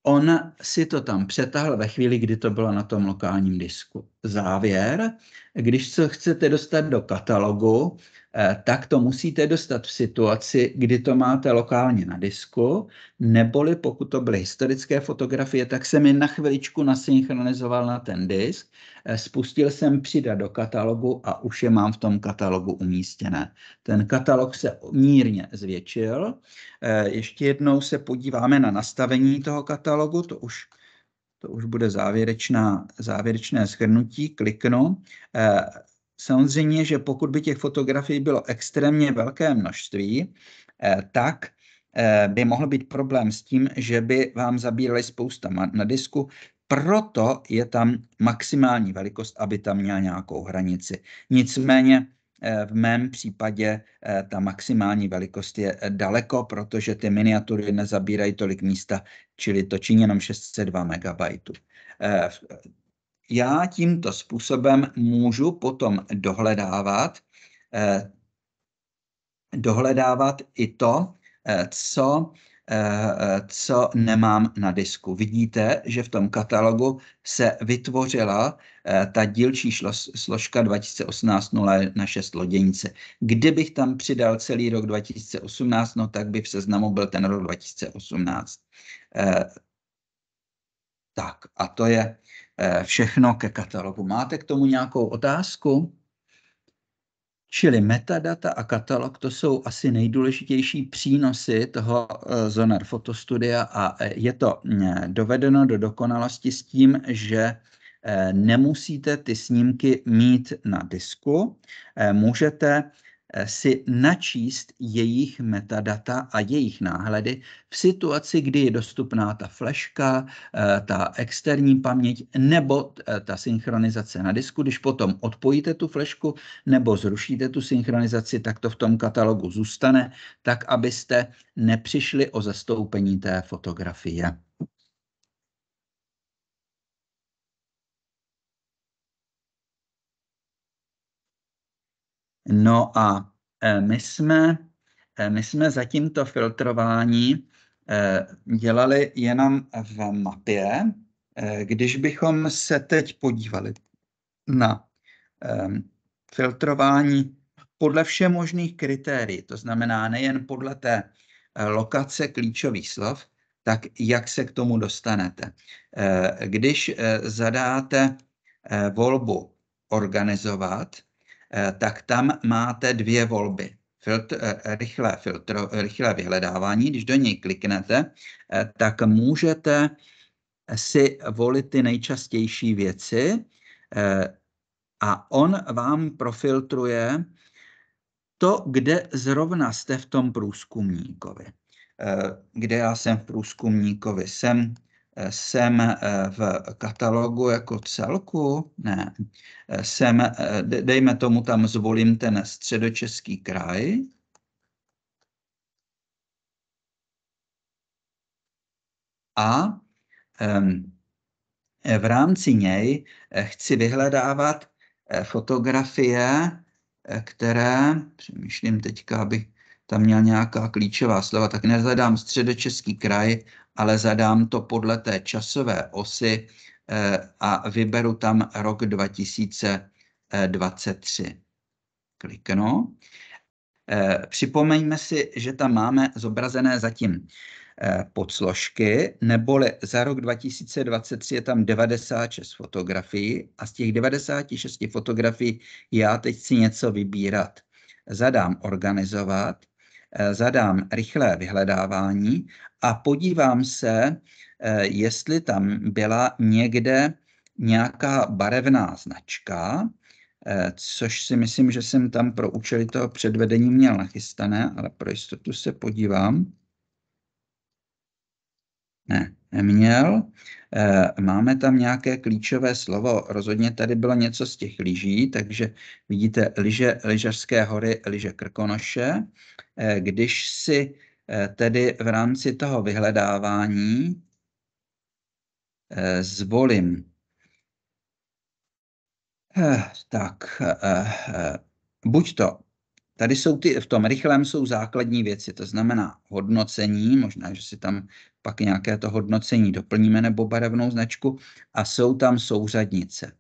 on si to tam přetáhl ve chvíli, kdy to bylo na tom lokálním disku. Závěr, když se chcete dostat do katalogu, eh, tak to musíte dostat v situaci, kdy to máte lokálně na disku, neboli pokud to byly historické fotografie, tak jsem mi na chviličku nasynchronizoval na ten disk, eh, spustil jsem přidat do katalogu a už je mám v tom katalogu umístěné. Ten katalog se mírně zvětšil. Eh, ještě jednou se podíváme na nastavení toho katalogu, to už to už bude závěrečná, závěrečné shrnutí, kliknu. Eh, samozřejmě, že pokud by těch fotografií bylo extrémně velké množství, eh, tak eh, by mohl být problém s tím, že by vám zabírali spousta na disku, proto je tam maximální velikost, aby tam měla nějakou hranici. Nicméně Eh, v mém případě eh, ta maximální velikost je eh, daleko, protože ty miniatury nezabírají tolik místa, čili to činí jenom 602 MB. Já tímto způsobem můžu potom dohledávat, dohledávat i to, co co nemám na disku. Vidíte, že v tom katalogu se vytvořila eh, ta dílčí složka 2018 na 6 loděnice. Kdybych tam přidal celý rok 2018, no tak by v seznamu byl ten rok 2018. Eh, tak a to je eh, všechno ke katalogu. Máte k tomu nějakou otázku? Čili metadata a katalog to jsou asi nejdůležitější přínosy toho eh, Zonar Fotostudia a eh, je to mm, dovedeno do dokonalosti s tím, že eh, nemusíte ty snímky mít na disku, můžete Eh, si načíst jejich metadata a jejich náhledy v situaci, kdy je dostupná ta fleška, eh, ta externí paměť nebo eh, ta synchronizace na disku. Když potom odpojíte tu flešku nebo zrušíte tu synchronizaci, tak to v tom katalogu zůstane, tak abyste nepřišli o zastoupení té fotografie. No a eh, my jsme, eh, my jsme zatím to filtrování eh, dělali jenom v mapě. Když bychom se teď podívali na ehm, filtrování podle všech možných kritérií, to znamená nejen podle té lokace klíčových slov, tak jak se k tomu dostanete. Když zadáte volbu organizovat, Eh, tak tam máte dvě volby. Filtr, eh, rychlé, filtr, eh, rychlé vyhledávání, když do něj kliknete, tak můžete si volit ty nejčastější věci a on vám profiltruje to, kde zrovna jste v tom průzkumníkovi. Kde já jsem v průzkumníkovi? Jsem jsem eh, v katalogu jako celku? Ne. Jsem, eh, dejme tomu, tam zvolím ten středočeský kraj. A v rámci něj eh, chci vyhledávat fotografie, které, přemýšlím teďka, abych tam měl nějaká klíčová slova, tak nezadám středočeský kraj, ale zadám to podle té časové osy eh, a vyberu tam rok 2023. Kliknu. Eh, připomeňme si, že tam máme zobrazené zatím eh, podsložky, neboli za rok 2023 je tam 96 fotografií a z těch 96 fotografií já teď si něco vybírat. Zadám organizovat Eh, zadám rychlé vyhledávání a podívám se, eh, jestli tam byla někde nějaká barevná značka, eh, což si myslím, že jsem tam pro účely toho předvedení měl nachystané, ale pro jistotu se podívám. Ne, neměl. Eh, máme tam nějaké klíčové slovo, rozhodně tady bylo něco z těch lyží, takže vidíte lyže, lyžařské hory, lyže Krkonoše. Eh, když si eh, tedy v rámci toho vyhledávání zvolím tak, buď to Tady jsou ty, v tom rychlém jsou základní věci, to znamená hodnocení, možná, že si tam pak nějaké to hodnocení doplníme nebo barevnou značku a jsou tam souřadnice.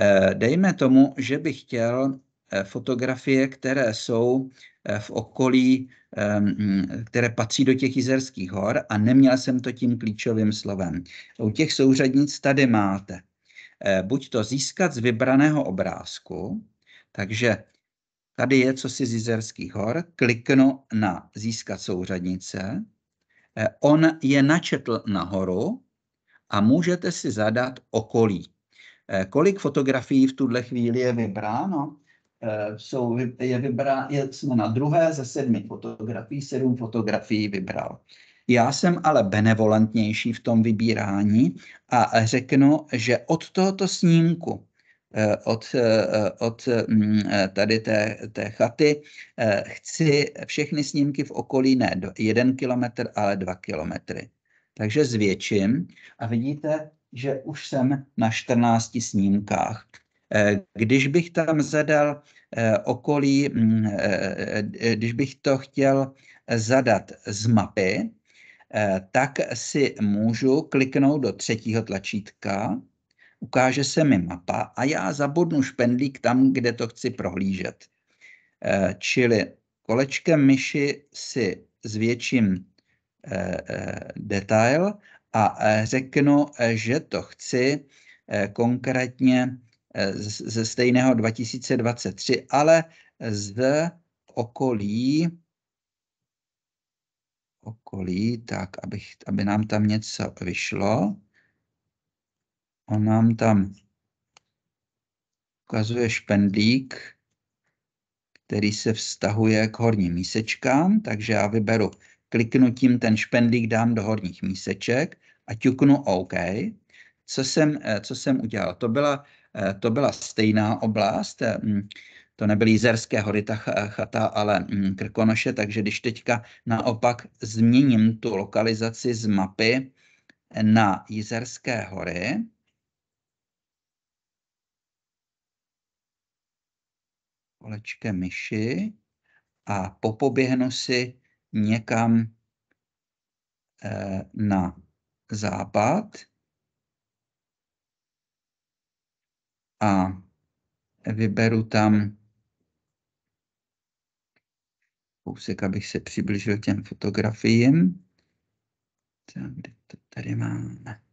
Eh, dejme tomu, že bych chtěl eh, fotografie, které jsou eh, v okolí, ehm, hm, které patří do těch Jizerských hor a neměl jsem to tím klíčovým slovem. U těch souřadnic tady máte buď to získat z vybraného obrázku, takže Tady je co si z Jizerských hor. Kliknu na získat souřadnice. Eh, on je načetl nahoru a můžete si zadat okolí. Eh, kolik fotografií v tuhle chvíli je vybráno? Eh, jsou, je vybrá, je, jsme na druhé ze sedmi fotografií, sedm fotografií vybral. Já jsem ale benevolentnější v tom vybírání a řeknu, že od tohoto snímku Eh, od, eh, eh, od mm, tady té, té chaty. Chci všechny snímky v okolí ne jeden kilometr, ale dva kilometry. Takže zvětším a vidíte, že už jsem na 14 snímkách. Když bych tam zadal okolí, mm, když bych to chtěl zadat z mapy, tak si můžu kliknout do třetího tlačítka ukáže se mi mapa a já zabodnu špendlík tam, kde to chci prohlížet. Eh, čili kolečkem myši si zvětším eh, eh, detail a řeknu, že to chci konkrétně ze stejného 2023, ale z okolí okolí, tak abych, aby nám tam něco vyšlo. On nám tam ukazuje špendlík, který se vztahuje k horním mísečkám, takže já vyberu kliknutím ten špendlík dám do horních míseček a ťuknu OK. Co jsem, eh, co jsem udělal? To byla, eh, to byla stejná oblast, eh, mm, to nebyly Jizerské hory, ta chata, ale mm, Krkonoše, takže když teďka naopak změním tu lokalizaci z mapy na Jizerské hory, kolečkem myši a popoběhnu si někam eh, na západ a vyberu tam kousek, abych se přiblížil těm fotografiím. tady máme?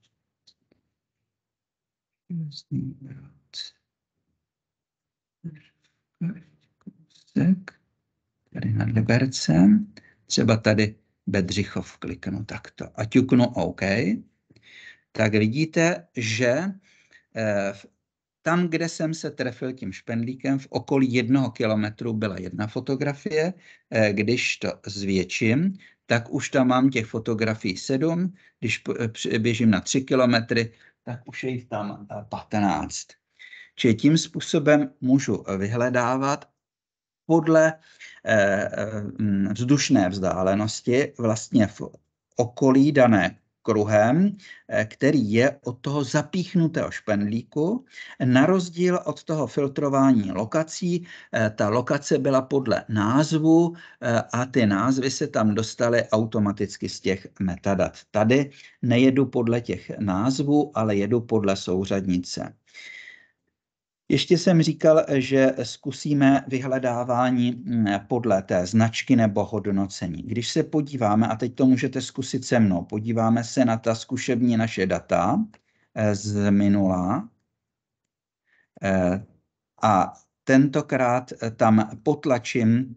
kousek, tady nad Libercem, třeba tady Bedřichov kliknu takto a ťuknu OK, tak vidíte, že eh, tam, kde jsem se trefil tím špendlíkem, v okolí jednoho kilometru byla jedna fotografie. Eh, když to zvětším, tak už tam mám těch fotografií sedm. Když eh, běžím na tři kilometry, tak už je jich tam patnáct. Čili tím způsobem můžu eh, vyhledávat podle eh, eh, vzdušné vzdálenosti vlastně v okolí dané kruhem, který je od toho zapíchnutého špendlíku. Na rozdíl od toho filtrování lokací, ta lokace byla podle názvu a ty názvy se tam dostaly automaticky z těch metadat. Tady nejedu podle těch názvů, ale jedu podle souřadnice. Ještě jsem říkal, že zkusíme vyhledávání mm, podle té značky nebo hodnocení. Když se podíváme, a teď to můžete zkusit se mnou, podíváme se na ta zkušební naše data eh, z minula eh, a tentokrát eh, tam potlačím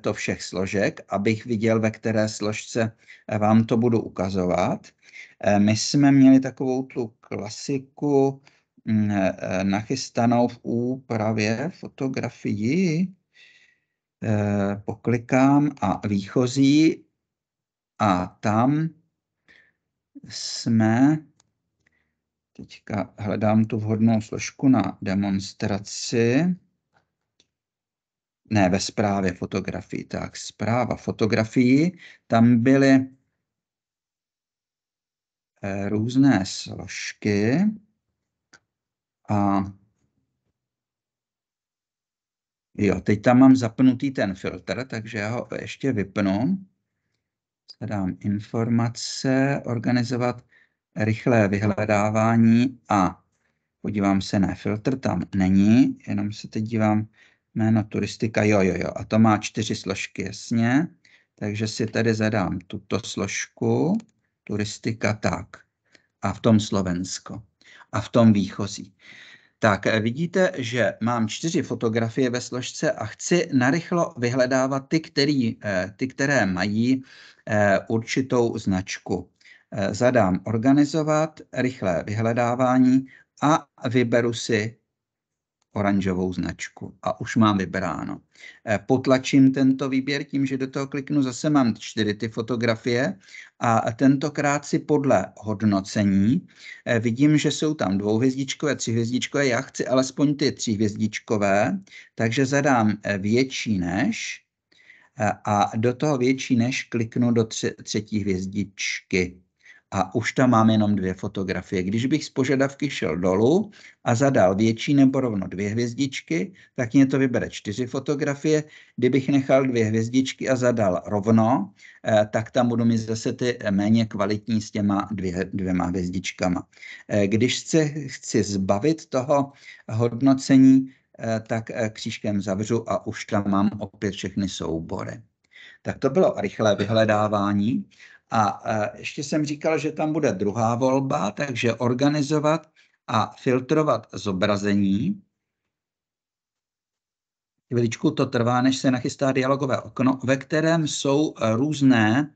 to všech složek, abych viděl, ve které složce vám to budu ukazovat. My jsme měli takovou tu klasiku, Mm, eh, eh, nachystanou v úpravě fotografii, eh, poklikám a výchozí a tam jsme, teďka hledám tu vhodnou složku na demonstraci, ne ve zprávě fotografii, tak zpráva fotografii, tam byly různé složky, a jo, teď tam mám zapnutý ten filtr, takže já ho ještě vypnu. Zadám informace, organizovat rychlé vyhledávání a podívám se na filtr, tam není, jenom se teď dívám jméno turistika, jo, jo, jo, a to má čtyři složky, jasně. Takže si tady zadám tuto složku, turistika tak a v tom Slovensko a v tom výchozí. Tak eh, vidíte, že mám čtyři fotografie ve složce a chci narychlo vyhledávat ty, který, eh, ty které mají eh, určitou značku. Zadám organizovat, rychlé vyhledávání a vyberu si oranžovou značku a už mám vybráno. Eh, potlačím tento výběr tím, že do toho kliknu, zase mám čtyři ty fotografie a tentokrát si podle hodnocení eh, vidím, že jsou tam dvouhvězdičkové, třihvězdičkové, já chci alespoň ty tříhvězdičkové, takže zadám eh, větší než a do toho větší než kliknu do třetí hvězdičky a už tam mám jenom dvě fotografie. Když bych z požadavky šel dolů a zadal větší nebo rovno dvě hvězdičky, tak mě to vybere čtyři fotografie. Kdybych nechal dvě hvězdičky a zadal rovno, eh, tak tam budu mít zase ty méně kvalitní s těma dvě, dvěma hvězdičkama. Eh, když se chci zbavit toho hodnocení, eh, tak křížkem zavřu a už tam mám opět všechny soubory. Tak to bylo rychlé vyhledávání a e, ještě jsem říkal, že tam bude druhá volba, takže organizovat a filtrovat zobrazení. Chviličku to trvá, než se nachystá dialogové okno, ve kterém jsou různé,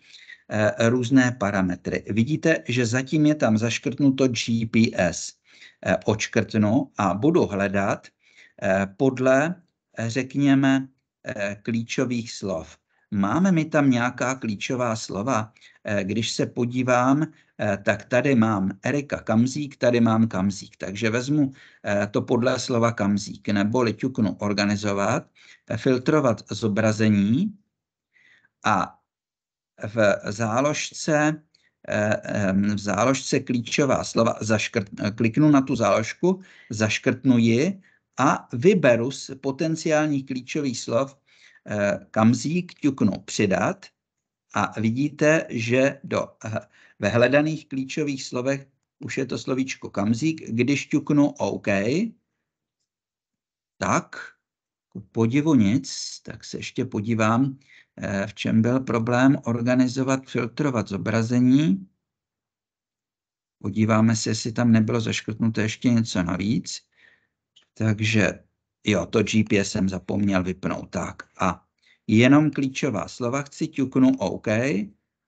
e, různé parametry. Vidíte, že zatím je tam zaškrtnuto GPS. E, Očkrtnu a budu hledat podle, řekněme, klíčových slov. Máme mi tam nějaká klíčová slova? Eh, když se podívám, eh, tak tady mám Erika Kamzík, tady mám Kamzík. Takže vezmu eh, to podle slova Kamzík, nebo ťuknu organizovat, filtrovat zobrazení a v záložce v záložce klíčová slova, zaškrt, kliknu na tu záložku, zaškrtnu ji a vyberu z potenciálních klíčových slov Eh, kamzík tuknu přidat a vidíte, že do, eh, ve hledaných klíčových slovech už je to slovíčko kamzík. Když tuknu OK, tak ku podivu nic, tak se ještě podívám, eh, v čem byl problém organizovat, filtrovat zobrazení. Podíváme se, jestli tam nebylo zaškrtnuté ještě něco navíc. Takže Jo, to GPS jsem zapomněl vypnout, tak. A jenom klíčová slova, chci ťuknu OK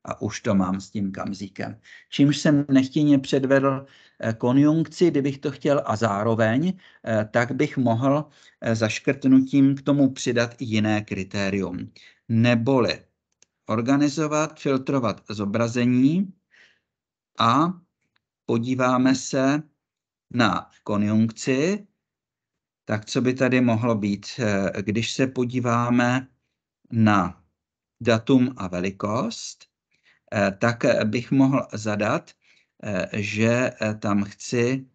a už to mám s tím kamzíkem. Čímž jsem nechtěně předvedl eh, konjunkci, kdybych to chtěl a zároveň, eh, tak bych mohl eh, zaškrtnutím k tomu přidat jiné kritérium. Neboli organizovat, filtrovat zobrazení a podíváme se na konjunkci, tak co by tady mohlo být? Eh, když se podíváme na datum a velikost, eh, tak eh, bych mohl zadat, že tam chci,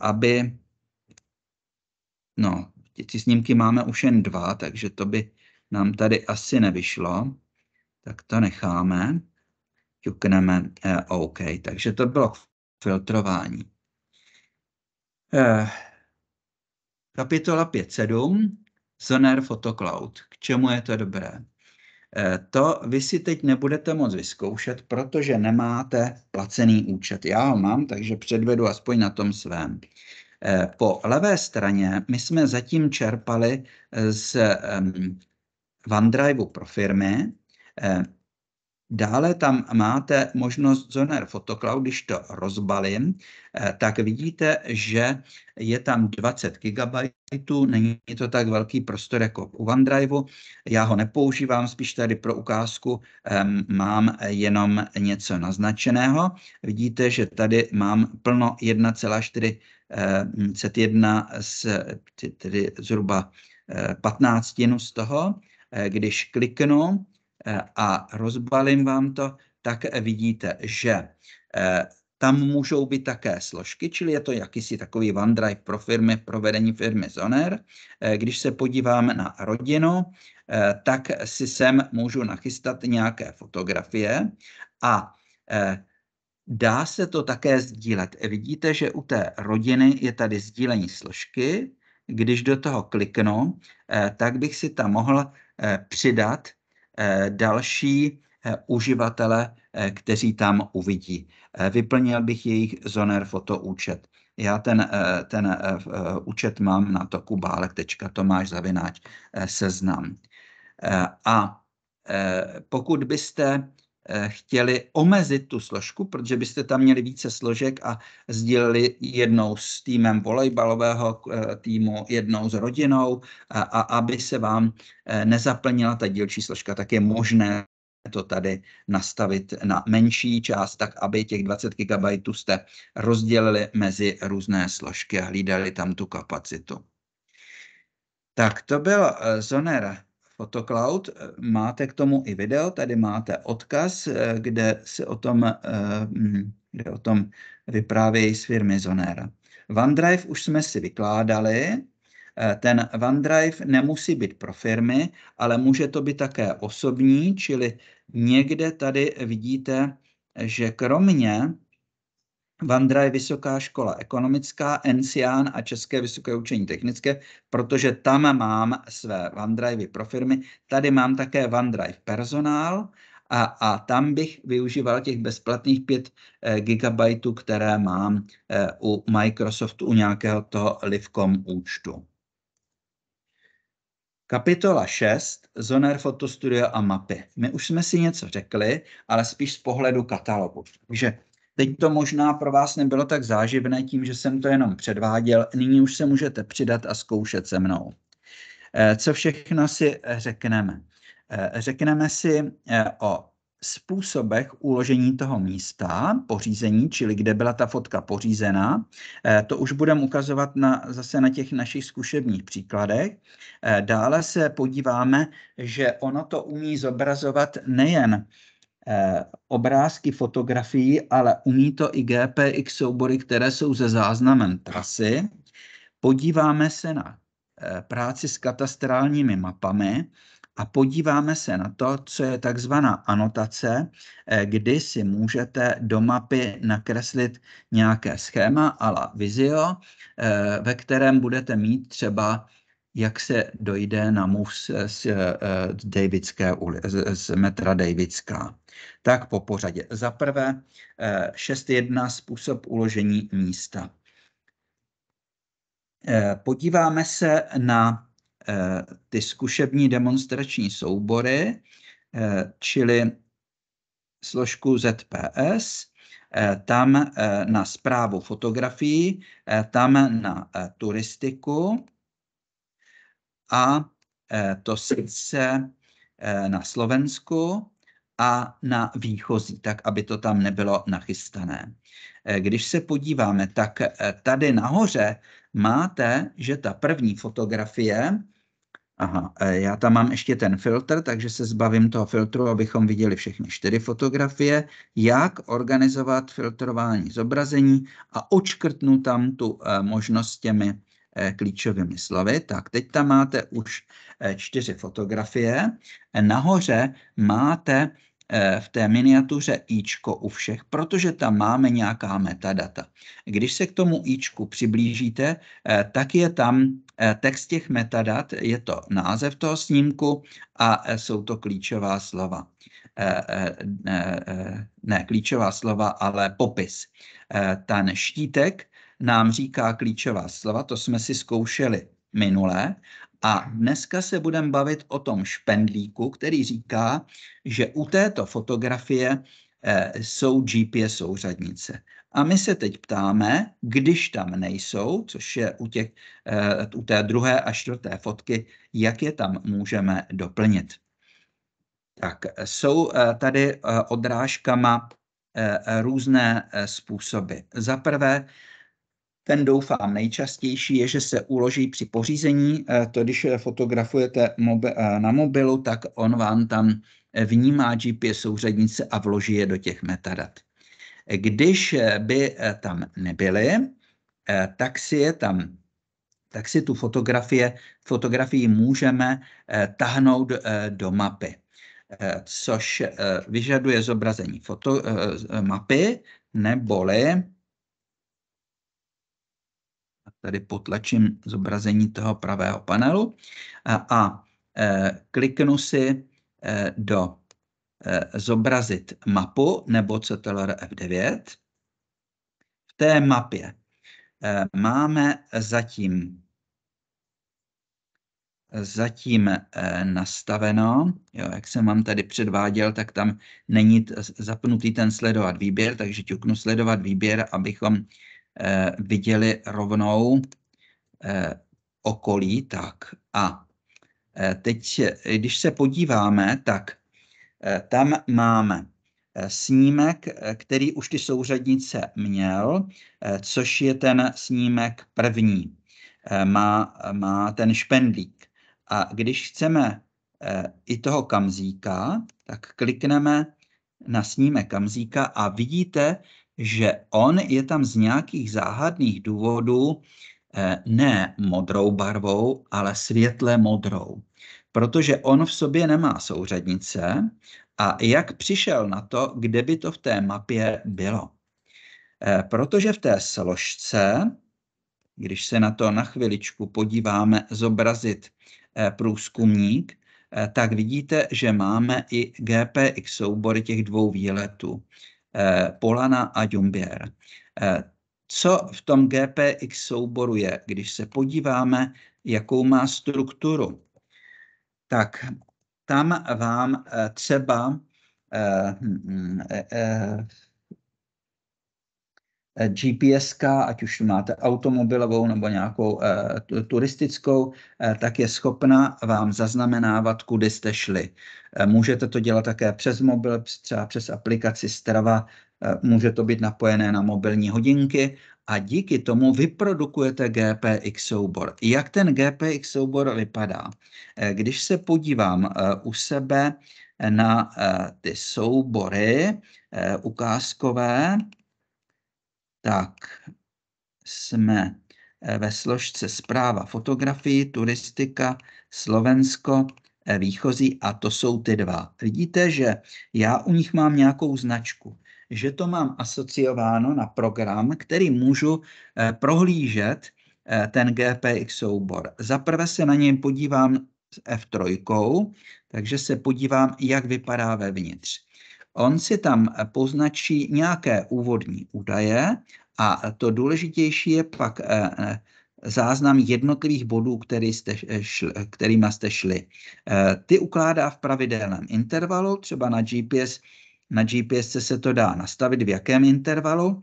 aby, no, ty snímky máme už jen dva, takže to by nám tady asi nevyšlo, tak to necháme, ťukneme OK, takže to bylo filtrování. Kapitola 5.7. Zoner Photocloud. K čemu je to dobré? Eh, to vy si teď nebudete moc vyzkoušet, protože nemáte placený účet. Já ho mám, takže předvedu aspoň na tom svém. Eh, po levé straně my jsme zatím čerpali eh, z ehm, OneDrive pro firmy. Dále tam máte možnost Zoner Photocloud, když to rozbalím, eh, tak vidíte, že je tam 20 GB, není to tak velký prostor jako u OneDrive. Já ho nepoužívám, spíš tady pro ukázku ehm, mám jenom něco naznačeného. Vidíte, že tady mám plno 1,41 z eh, tedy zhruba 15 eh, z toho. Když kliknu, Eh, a rozbalím vám to, tak eh, vidíte, že eh, tam můžou být také složky, čili je to jakýsi takový OneDrive pro firmy, pro vedení firmy Zoner. Když se podíváme na rodinu, tak si sem můžu nachystat nějaké fotografie a dá se to také sdílet. Vidíte, že u té rodiny je tady sdílení složky. Když do toho kliknu, tak bych si tam mohl přidat Eh, další eh, uživatele, eh, kteří tam uvidí. Vyplnil bych jejich Zoner fotoúčet. Já ten, ten účet mám na To máš zavináč seznam. A pokud byste Eh, chtěli omezit tu složku, protože byste tam měli více složek a sdíleli jednou s týmem volejbalového eh, týmu, jednou s rodinou a, a aby se vám eh, nezaplnila ta dílčí složka, tak je možné to tady nastavit na menší část, tak aby těch 20 GB jste rozdělili mezi různé složky a hlídali tam tu kapacitu. Tak to byl Zoner Photocloud. Eh, máte k tomu i video, tady máte odkaz, eh, kde se o tom, eh, hm, kde o tom vyprávějí z firmy Zonera. OneDrive už jsme si vykládali, ten OneDrive nemusí být pro firmy, ale může to být také osobní, čili někde tady vidíte, že kromě Vandra je Vysoká škola ekonomická, Encián a České vysoké učení technické, protože tam mám své OneDrive pro firmy. Tady mám také OneDrive personál a, a tam bych využíval těch bezplatných 5 eh, GB, které mám eh, u Microsoftu, u nějakého toho Livcom účtu. Kapitola 6. Zoner Studio a mapy. My už jsme si něco řekli, ale spíš z pohledu katalogu. Takže Teď to možná pro vás nebylo tak záživné tím, že jsem to jenom předváděl. Nyní už se můžete přidat a zkoušet se mnou. Eh, co všechno si řekneme? Eh, řekneme si eh, o způsobech uložení toho místa, pořízení, čili kde byla ta fotka pořízena. To už budeme ukazovat na, zase na těch našich zkušebních příkladech. Dále se podíváme, že ono to umí zobrazovat nejen Eh, obrázky fotografií, ale umí to i GPX soubory, které jsou ze záznamem trasy. Podíváme se na eh, práci s katastrálními mapami a podíváme se na to, co je takzvaná anotace, eh, kdy si můžete do mapy nakreslit nějaké schéma ala vizio, ve kterém budete mít třeba jak se dojde na move z, eh, Davidské, z, z metra Davidská. Tak po pořadě. Za prvé 6.1 eh, způsob uložení místa. Eh, podíváme se na ty zkušební demonstrační soubory, čili složku ZPS, tam na zprávu fotografií, tam na turistiku, a eh, to sice eh, na Slovensku a na výchozí, tak aby to tam nebylo nachystané. Eh, když se podíváme, tak tady nahoře máte, že ta první fotografie, aha, já tam mám ještě ten filtr, takže se zbavím toho filtru, abychom viděli všechny čtyři fotografie, jak organizovat filtrování zobrazení a očkrtnu tam tu možnost těmi Eh, klíčovými slovy. Tak teď tam máte už eh, čtyři fotografie. Nahoře máte eh, v té miniatuře ičko u všech, protože tam máme nějaká metadata. Když se k tomu ičku přiblížíte, tak je tam text těch metadat, je to název toho snímku a jsou to klíčová slova. Ne klíčová slova, ale popis. Ten štítek nám říká klíčová slova, to jsme si zkoušeli minule. A dneska se budeme bavit o tom špendlíku, který říká, že u této fotografie eh, jsou GPS souřadnice. A my se teď ptáme, když tam nejsou, což je u, těch, eh, u té druhé a čtvrté fotky, jak je tam můžeme doplnit. Tak jsou eh, tady eh, odrážkama různé způsoby. Za prvé ten doufám nejčastější je, že se uloží při pořízení. Eh, to, když eh, fotografujete eh, na mobilu, tak on vám tam vnímá GPS souřadnice a vloží je do těch metadat. Když by tam nebyly, tak si je tam tak si tu fotografie, fotografii můžeme tahnout do mapy, což vyžaduje zobrazení foto, mapy neboli tady potlačím zobrazení toho pravého panelu a, a e, kliknu si e, do e, zobrazit mapu nebo CTLR F9. V té mapě máme zatím zatím nastaveno, jo, jak jsem vám tady předváděl, tak tam není zapnutý ten sledovat výběr, takže ťuknu sledovat výběr, abychom Eh, viděli rovnou eh, okolí. Tak a eh, teď, když se podíváme, tak tam máme snímek, který už ty souřadnice měl, což je ten snímek první. Má, má ten špendlík. A když chceme i toho kamzíka, tak klikneme na snímek kamzíka a vidíte, že on je tam z nějakých záhadných důvodů eh, ne modrou barvou, ale světle modrou, protože on v sobě nemá souřadnice a jak přišel na to, kde by to v té mapě bylo. Eh, protože v té složce, když se na to na chviličku podíváme zobrazit eh, průzkumník, tak vidíte, že máme i GPX soubory těch dvou výletů. Eh, Polana a Jumbier. Eh, co v tom GPX souboru je? Když se podíváme, jakou má strukturu, tak tam vám eh, třeba hm, hm, Eh, GPS, ať už máte automobilovou nebo nějakou eh, turistickou, eh, tak je schopna vám zaznamenávat, kudy jste šli. můžete to dělat také přes mobil, třeba přes aplikaci Strava, může to být napojené na mobilní hodinky a díky tomu vyprodukujete GPX soubor. Jak ten GPX soubor vypadá? Když se podívám u sebe na ty soubory ukázkové, tak jsme eh, ve složce zpráva fotografii, turistika, Slovensko, eh, výchozí a to jsou ty dva. Vidíte, že já u nich mám nějakou značku, že to mám asociováno na program, který můžu eh, prohlížet ten GPX soubor. Zaprvé se na něj podívám s F3, takže se podívám, jak vypadá vevnitř. On si tam poznačí nějaké úvodní údaje a to důležitější je pak eh, eh, záznam jednotlivých bodů, který jste eh, šli, kterýma jste šli. Ty ukládá v pravidelném intervalu, třeba na GPS, na GPS se to dá nastavit, v jakém intervalu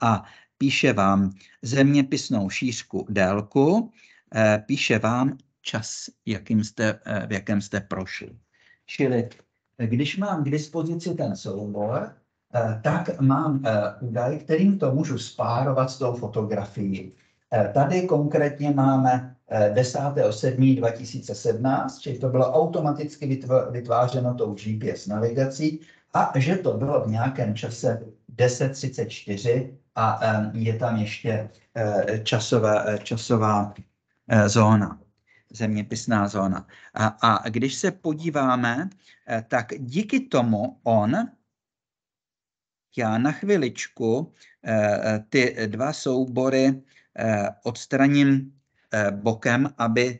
a píše vám zeměpisnou šířku, délku, píše vám čas, jakým jste, v jakém jste prošli. Čili když mám k dispozici ten soubor, eh, tak mám eh, údaj, kterým to můžu spárovat s tou fotografií. Eh, tady konkrétně máme 10.7.2017, čili to bylo automaticky vytvářeno tou GPS navigací a že to bylo v nějakém čase 10.34 a je tam ještě časová, časová zóna zeměpisná zóna. A, a když se podíváme, eh, tak díky tomu on, já na chviličku eh, eh, ty dva soubory odstraním bokem, aby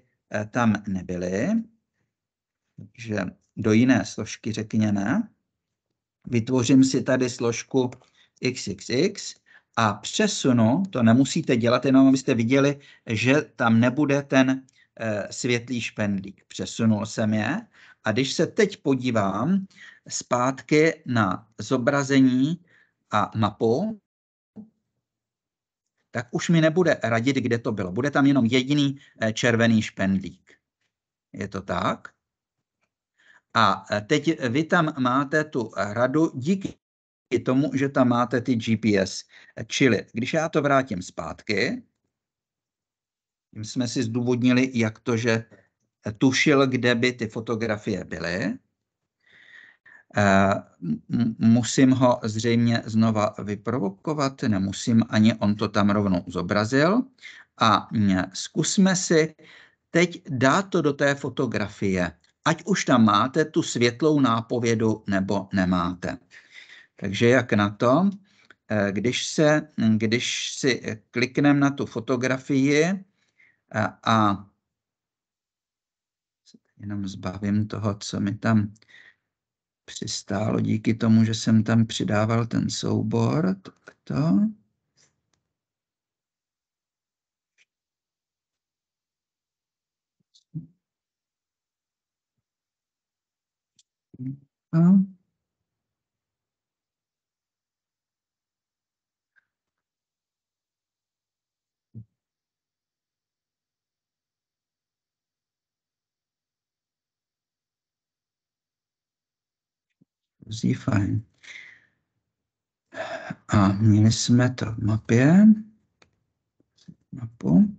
tam nebyly, takže do jiné složky řekněme. Vytvořím si tady složku xxx a přesunu, to nemusíte dělat, jenom abyste viděli, že tam nebude ten Eh, světlý špendlík. Přesunul jsem je a když se teď podívám zpátky na zobrazení a mapu, tak už mi nebude radit, kde to bylo. Bude tam jenom jediný eh, červený špendlík. Je to tak? A eh, teď vy tam máte tu radu díky tomu, že tam máte ty GPS. Čili když já to vrátím zpátky, tím jsme si zdůvodnili, jak to, že tušil, kde by ty fotografie byly. Eh, musím ho zřejmě znova vyprovokovat, nemusím, ani on to tam rovnou zobrazil. A zkusme si teď dát to do té fotografie, ať už tam máte tu světlou nápovědu nebo nemáte. Takže jak na to? Eh, když, se, když si klikneme na tu fotografii, a jenom zbavím toho, co mi tam přistálo díky tomu, že jsem tam přidával ten soubor. To. Uh-huh. různý fajn. A měli jsme to v mapě. Mapu.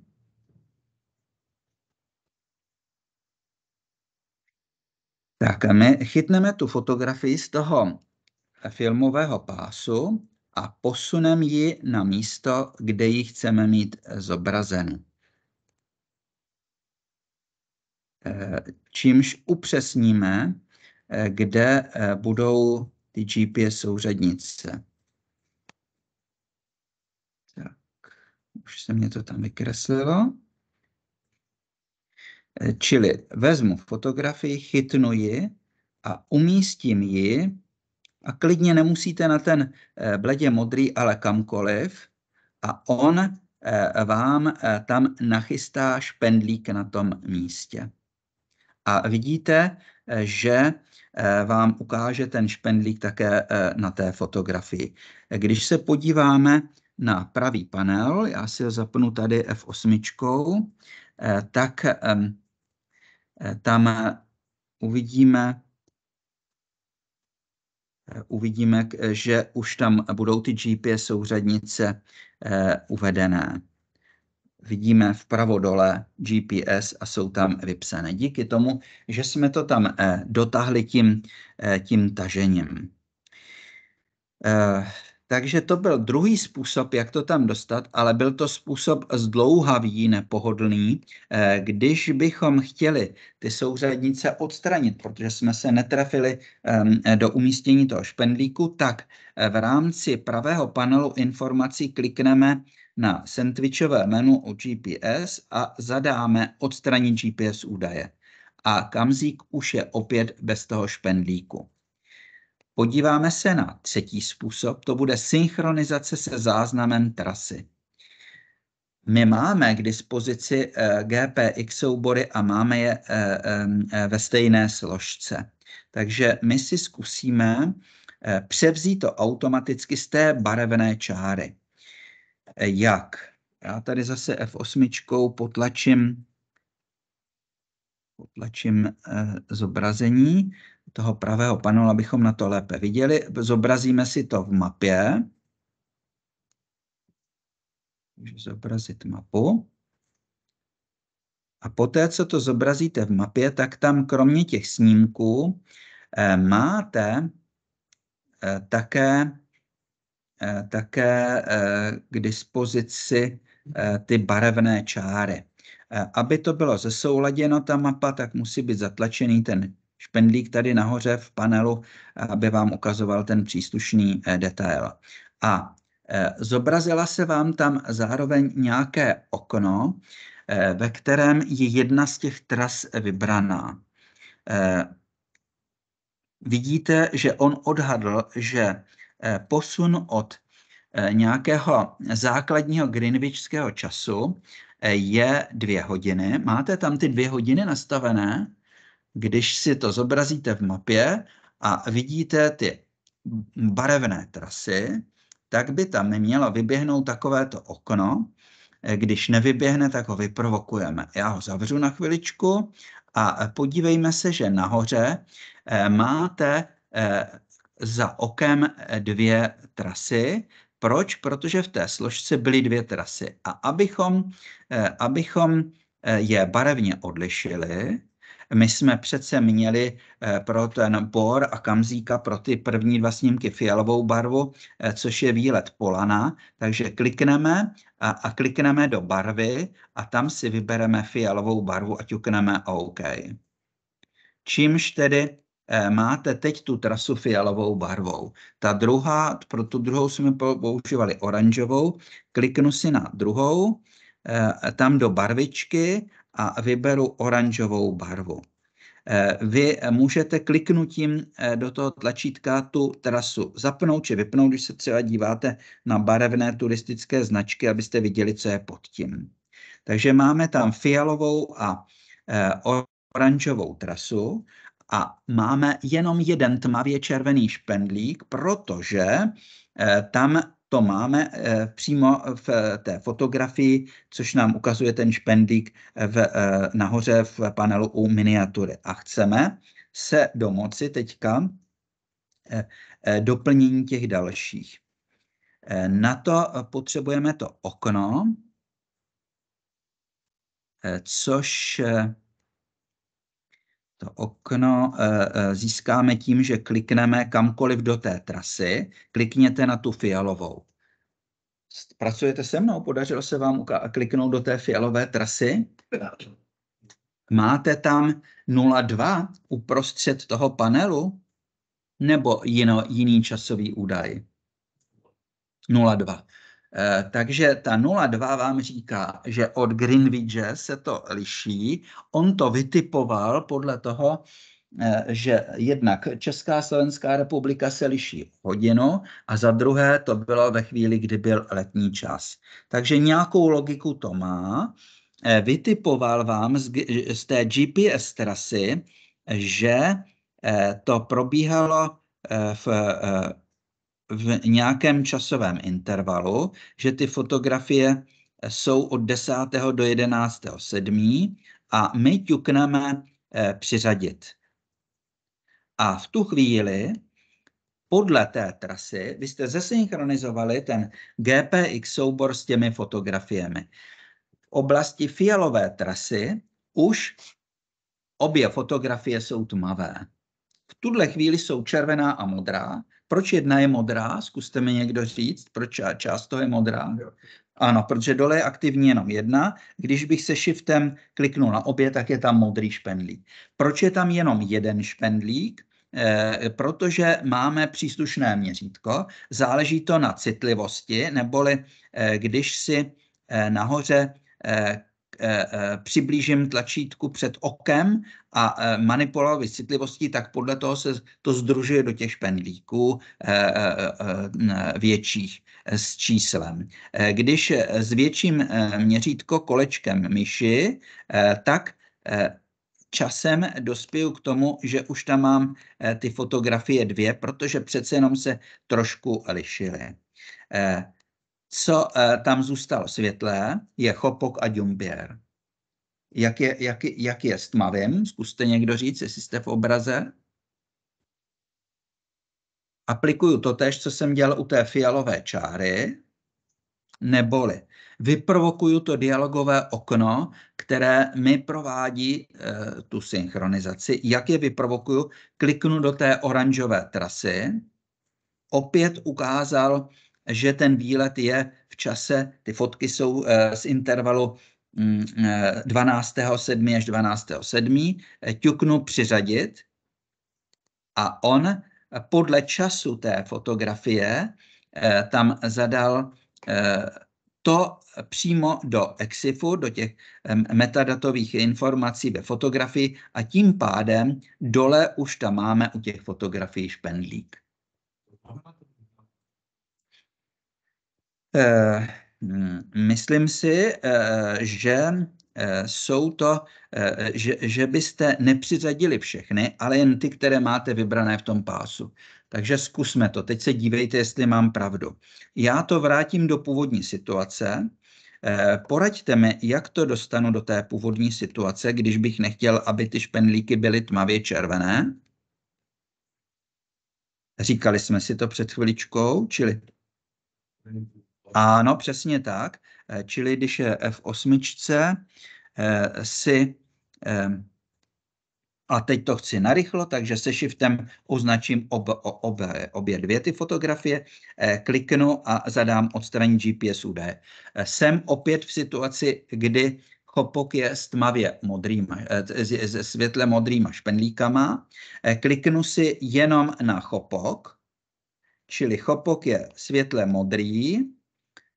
Tak a my chytneme tu fotografii z toho filmového pásu a posuneme ji na místo, kde ji chceme mít zobrazenu. Eh, čímž upřesníme kde eh, budou ty GPS souřadnice. Tak, už se mě to tam vykreslilo. Eh, čili vezmu fotografii, chytnu ji a umístím ji a klidně nemusíte na ten eh, bledě modrý, ale kamkoliv a on vám tam nachystá špendlík na tom místě a vidíte, eh, že eh, vám ukáže ten špendlík také eh, na té fotografii. Když se podíváme na pravý panel, já si ho zapnu tady F8, tak ehm, tam uvidíme, uvidíme, že už tam budou ty GPS souřadnice uvedené vidíme vpravo dole GPS a jsou tam vypsané. Díky tomu, že jsme to tam eh, dotáhli tím, eh, tím tažením. Eh, takže to byl druhý způsob, jak to tam dostat, ale byl to způsob zdlouhavý, nepohodlný, když bychom chtěli ty souřadnice odstranit, protože jsme se netrefili ehm, do umístění toho špendlíku, tak v rámci pravého panelu informací klikneme na sandwichové menu o GPS a zadáme odstranit GPS údaje. A kamzík už je opět bez toho špendlíku. Podíváme se na třetí způsob, to bude synchronizace se záznamem trasy. My máme k dispozici eh, GPX soubory a máme je eh, eh, ve stejné složce. Takže my si zkusíme převzít to automaticky z té barevné čáry. Eh, jak. Já tady zase F8 potlačím, potlačím eh, zobrazení toho pravého panelu, abychom na to lépe viděli. Zobrazíme si to v mapě. Můžu zobrazit mapu. A poté, co to zobrazíte v mapě, tak tam kromě těch snímků eh, máte také Eh, také eh, k dispozici eh, ty barevné čáry. Aby to bylo zesouladěno, ta mapa, tak musí být zatlačený ten špendlík tady nahoře v panelu, aby vám ukazoval ten příslušný detail. A zobrazila se vám tam zároveň nějaké okno, ve kterém je jedna z těch tras vybraná. Vidíte, že on odhadl, že Eh, posun od eh, nějakého základního greenwichského času eh, je dvě hodiny. Máte tam ty dvě hodiny nastavené, když si to zobrazíte v mapě a vidíte ty barevné trasy, tak by tam mělo vyběhnout takovéto okno. Když nevyběhne, tak ho vyprovokujeme. Já ho zavřu na chviličku a podívejme se, že nahoře máte za okem dvě trasy. Proč? Protože v té složce byly dvě trasy. A abychom, eh, abychom eh, je barevně odlišili, my jsme přece měli eh, pro ten Bor a Kamzíka pro ty první dva snímky fialovou barvu, což je výlet Polana, takže klikneme a, a klikneme do barvy a tam si vybereme fialovou barvu a ťukneme OK. Čímž tedy Eh, máte teď tu trasu fialovou barvou. Ta druhá, pro tu druhou jsme používali oranžovou, kliknu si na druhou, eh, tam do barvičky a vyberu oranžovou barvu. Eh, vy můžete kliknutím do toho tlačítka tu trasu zapnout či vypnout, když se třeba díváte na barevné turistické značky, abyste viděli, co je pod tím. Takže máme tam fialovou a oranžovou trasu a máme jenom jeden tmavě červený špendlík, protože eh, tam to máme eh, přímo v eh, té fotografii, což nám ukazuje ten špendlík v, nahoře v panelu u miniatury. A chceme se domoci teďka doplnění těch dalších. Na to potřebujeme to okno, což to okno eh, eh, získáme tím, že klikneme kamkoliv do té trasy, klikněte na tu fialovou. Pracujete se mnou? Podařilo se vám kliknout do té fialové trasy? Máte tam 0,2 uprostřed toho panelu nebo jino, jiný časový údaj? 0,2. Eh, takže ta 0,2 vám říká, že od Greenwich se to liší. On to vytipoval podle toho, eh, že jednak Česká Slovenská republika se liší hodinu a za druhé to bylo ve chvíli, kdy byl letní čas. Takže nějakou logiku to má. Eh, vytipoval vám z, z té GPS trasy, že to probíhalo v v nějakém časovém intervalu, že ty fotografie jsou od 10. do 11. 7. a my ťukneme eh, přiřadit. A v tu chvíli podle té trasy vy jste zesynchronizovali ten GPX soubor s těmi fotografiemi. V oblasti fialové trasy už obě fotografie jsou tmavé. V tuhle chvíli jsou červená a modrá proč jedna je modrá? Zkuste mi někdo říct, proč část to je modrá. Ano, protože dole je aktivní jenom jedna. Když bych se shiftem kliknul na obě, tak je tam modrý špendlík. Proč je tam jenom jeden špendlík? E, protože máme příslušné měřítko, záleží to na citlivosti, neboli e, když si e, nahoře Eh, eh, přiblížím tlačítku před okem a eh, manipulovi citlivostí, tak podle toho se to združuje do těch špendlíků větších s číslem. Když zvětším měřítko kolečkem myši, tak časem dospěju k tomu, že už tam mám ty fotografie dvě, protože přece jenom se trošku lišily. Co eh, tam zůstalo světlé, je Chopok a Djumbier. Jak je, jak, jak je s tmavým? Zkuste někdo říct, jestli jste v obraze. Aplikuju to tež, co jsem dělal u té fialové čáry, neboli vyprovokuju to dialogové okno, které mi provádí e, tu synchronizaci. Jak je vyprovokuju? Kliknu do té oranžové trasy. Opět ukázal že ten výlet je v čase, ty fotky jsou eh, z intervalu 12.7. Mm, eh, až 12.7. Eh, ťuknu přiřadit a on podle času té fotografie tam zadal to přímo do EXIFu, do těch metadatových informací ve fotografii a tím pádem dole už tam máme u těch fotografií špendlík. Eh, mm, myslím si, eh, že eh, jsou to, že, že byste nepřiřadili všechny, ale jen ty, které máte vybrané v tom pásu. Takže zkusme to. Teď se dívejte, jestli mám pravdu. Já to vrátím do původní situace. Poraďte mi, jak to dostanu do té původní situace, když bych nechtěl, aby ty špendlíky byly tmavě červené. Říkali jsme si to před chviličkou, čili ano, přesně tak. Eh, čili když je F8, eh, si, eh, a teď to chci narychlo, takže se shiftem označím ob, ob, obě dvě ty fotografie, kliknu a zadám odstranit GPS údaje. Jsem opět v situaci, kdy chopok je s tmavě modrýma, se světle modrýma špendlíkama. Kliknu si jenom na chopok, čili chopok je světle modrý,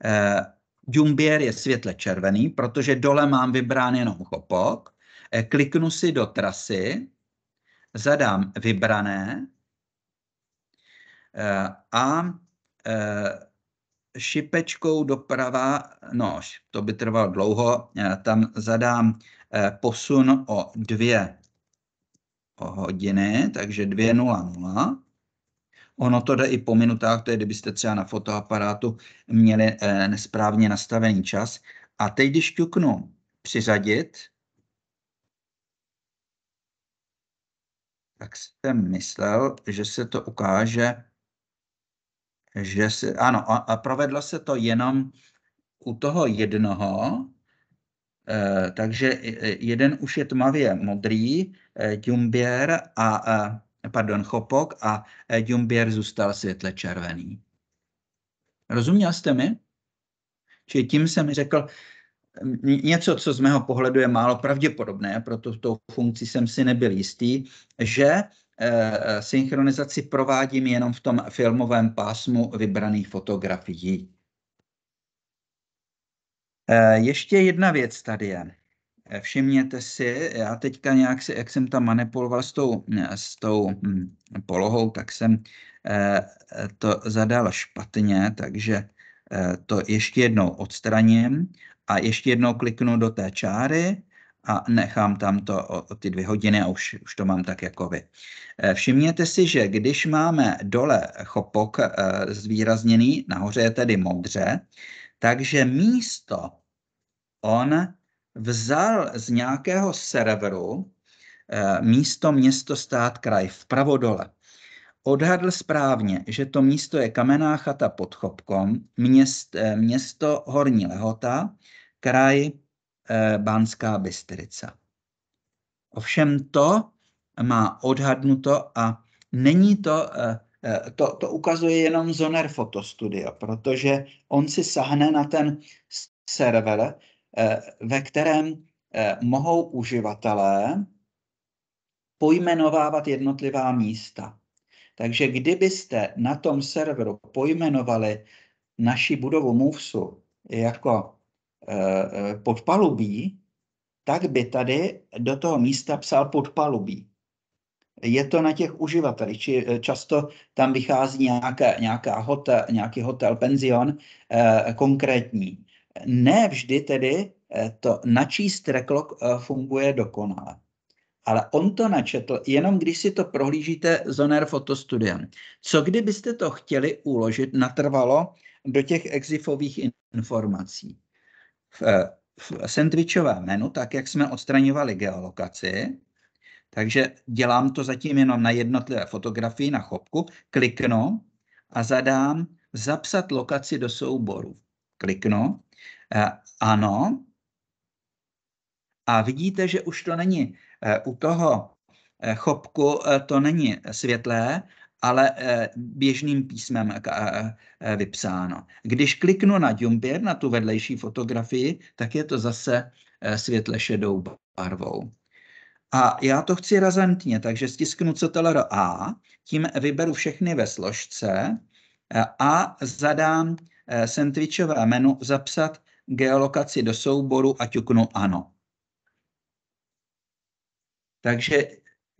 Eh, Jumbier je světle červený, protože dole mám vybrán jenom chopok. Eh, kliknu si do trasy, zadám vybrané eh, a šipečkou doprava, no to by trvalo dlouho, tam zadám posun o dvě hodiny, takže 2.00 Ono to jde i po minutách, to je kdybyste třeba na fotoaparátu měli e, nesprávně nastavený čas. A teď, když ťuknu přiřadit, tak jsem myslel, že se to ukáže, že se, ano, a, a provedlo se to jenom u toho jednoho, e, takže eh, jeden už je tmavě modrý, e, Jumbier, a eh, pardon, Chopok a Jumbier zůstal světle červený. Rozuměl jste mi? Čili tím jsem řekl něco, co z mého pohledu je málo pravděpodobné, proto tou funkci jsem si nebyl jistý, že eh, synchronizaci provádím jenom v tom filmovém pásmu vybraných fotografií. Eh, ještě jedna věc tady je. Eh, všimněte si, já teďka nějak si, jak jsem tam manipuloval s tou, eh, s tou hm, polohou, tak jsem eh, to zadal špatně, takže eh, to ještě jednou odstraním a ještě jednou kliknu do té čáry a nechám tam to o, o ty dvě hodiny a už, už to mám tak jako vy. Eh, všimněte si, že když máme dole chopok eh, zvýrazněný, nahoře je tedy modře, takže místo on vzal z nějakého serveru eh, místo město stát kraj v pravodole Odhadl správně, že to místo je Kamená chata pod Chopkom, měst, eh, město Horní Lehota, kraj eh, Bánská Bystrica. Ovšem to má odhadnuto a není to, to, to ukazuje jenom Zoner Fotostudio, protože on si sahne na ten server, Eh, ve kterém eh, mohou uživatelé pojmenovávat jednotlivá místa. Takže kdybyste na tom serveru pojmenovali naši budovu MOVESu jako eh, podpalubí, tak by tady do toho místa psal podpalubí. Je to na těch uživatelích, či často tam vychází nějaká, nějaká hotel, nějaký hotel, penzion eh, konkrétní ne vždy tedy eh, to načíst reklok eh, funguje dokonale. Ale on to načetl, jenom když si to prohlížíte Zoner Fotostudiem. Co kdybyste to chtěli uložit natrvalo do těch exifových informací? V, eh, v sandwichové menu, tak jak jsme odstraňovali geolokaci, takže dělám to zatím jenom na jednotlivé fotografii na chopku, kliknu a zadám zapsat lokaci do souboru. Kliknu Eh, ano. A vidíte, že už to není eh, u toho eh, chopku, to není světlé, ale běžným písmem vypsáno. Když kliknu na jumpier na tu vedlejší fotografii, tak je to zase světle šedou barvou. A já to chci razantně, takže stisknu CTRL A, tím vyberu všechny ve složce a zadám sandwichové menu zapsat geolokaci do souboru a ťuknu ano. Takže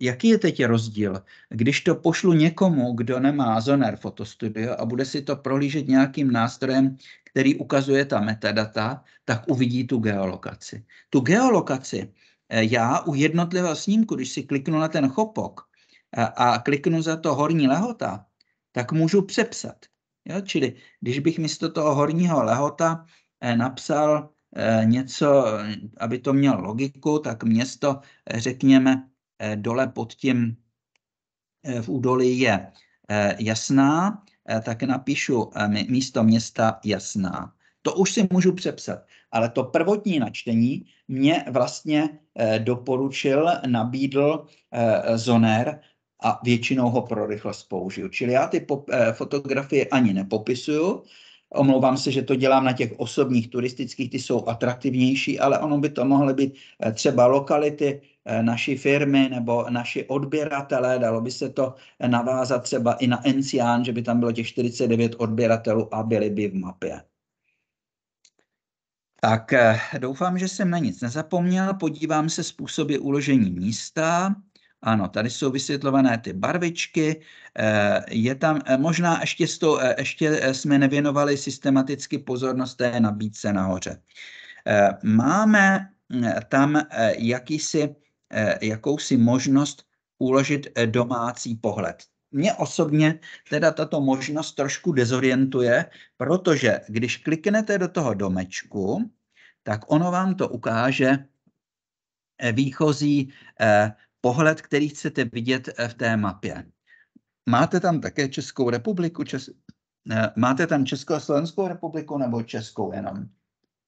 jaký je teď rozdíl? Když to pošlu někomu, kdo nemá Zoner fotostudio a bude si to prohlížet nějakým nástrojem, který ukazuje ta metadata, tak uvidí tu geolokaci. Tu geolokaci eh, já u jednotlivého snímku, když si kliknu na ten chopok a, eh, a kliknu za to horní lehota, tak můžu přepsat. Jo? Čili když bych místo toho horního lehota Eh, napsal eh, něco, eh, aby to mělo logiku, tak město, řekněme, dole pod tím v údolí je jasná, tak napíšu místo města jasná. To už si můžu přepsat, ale to prvotní načtení mě vlastně doporučil, nabídl zoner a většinou ho pro rychlost použiju. Čili já ty fotografie ani nepopisuju, Omlouvám se, že to dělám na těch osobních turistických, ty jsou atraktivnější, ale ono by to mohly být eh, třeba lokality eh, naší firmy nebo naši odběratelé. dalo by se to eh, navázat třeba i na Encián, že by tam bylo těch 49 odběratelů a byli by v mapě. Tak doufám, že jsem na nic nezapomněl. Podívám se způsoby uložení místa. Ano, tady jsou vysvětlované ty barvičky. Eh, je tam eh, možná ještě, s tou, eh, ještě jsme nevěnovali systematicky pozornost té nabídce nahoře. Máme tam jakýsi, jakousi možnost uložit domácí pohled. Mě osobně teda tato možnost trošku dezorientuje, protože když kliknete do toho domečku, tak ono vám to ukáže výchozí eh, pohled, který chcete vidět eh, v té mapě. Máte tam také Českou republiku? Čes... Eh, máte tam Českou a Slovenskou republiku nebo Českou jenom?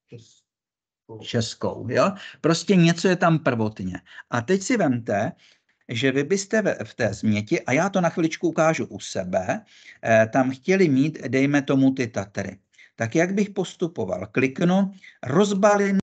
Českou. Českou, jo? Prostě něco je tam prvotně. A teď si vemte, že vy byste v té změti, a já to na chviličku ukážu u sebe, eh, tam chtěli mít, dejme tomu, ty Tatry. Tak jak bych postupoval? Kliknu rozbalím.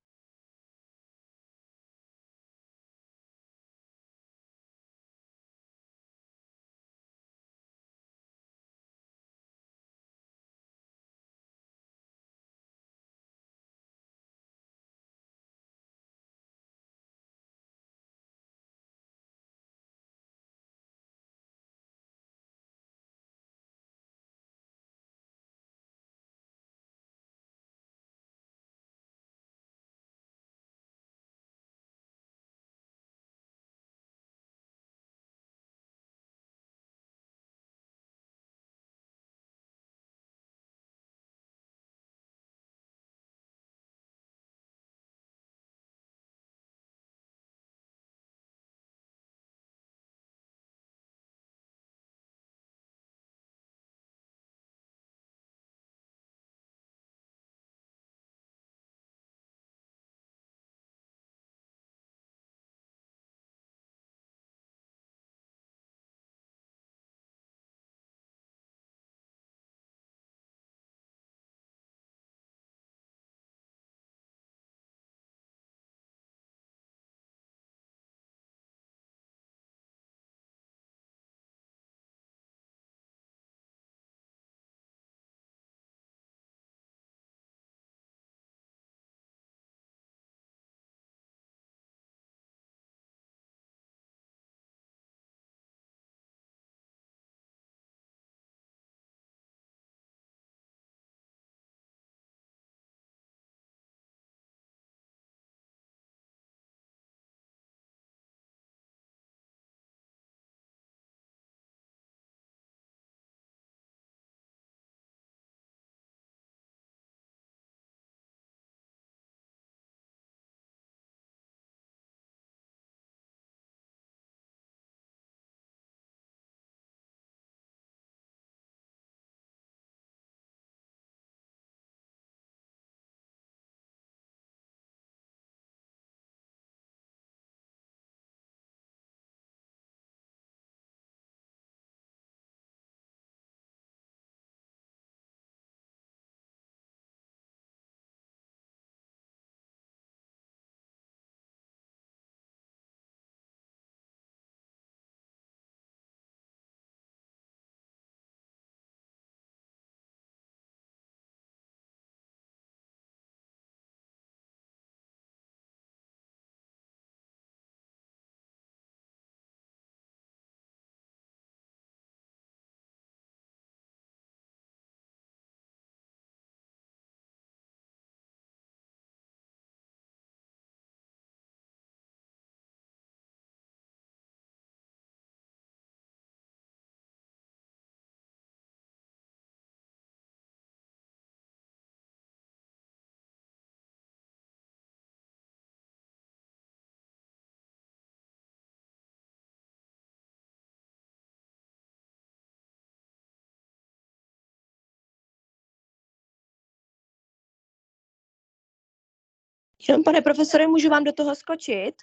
Jenom, pane profesore, můžu vám do toho skočit?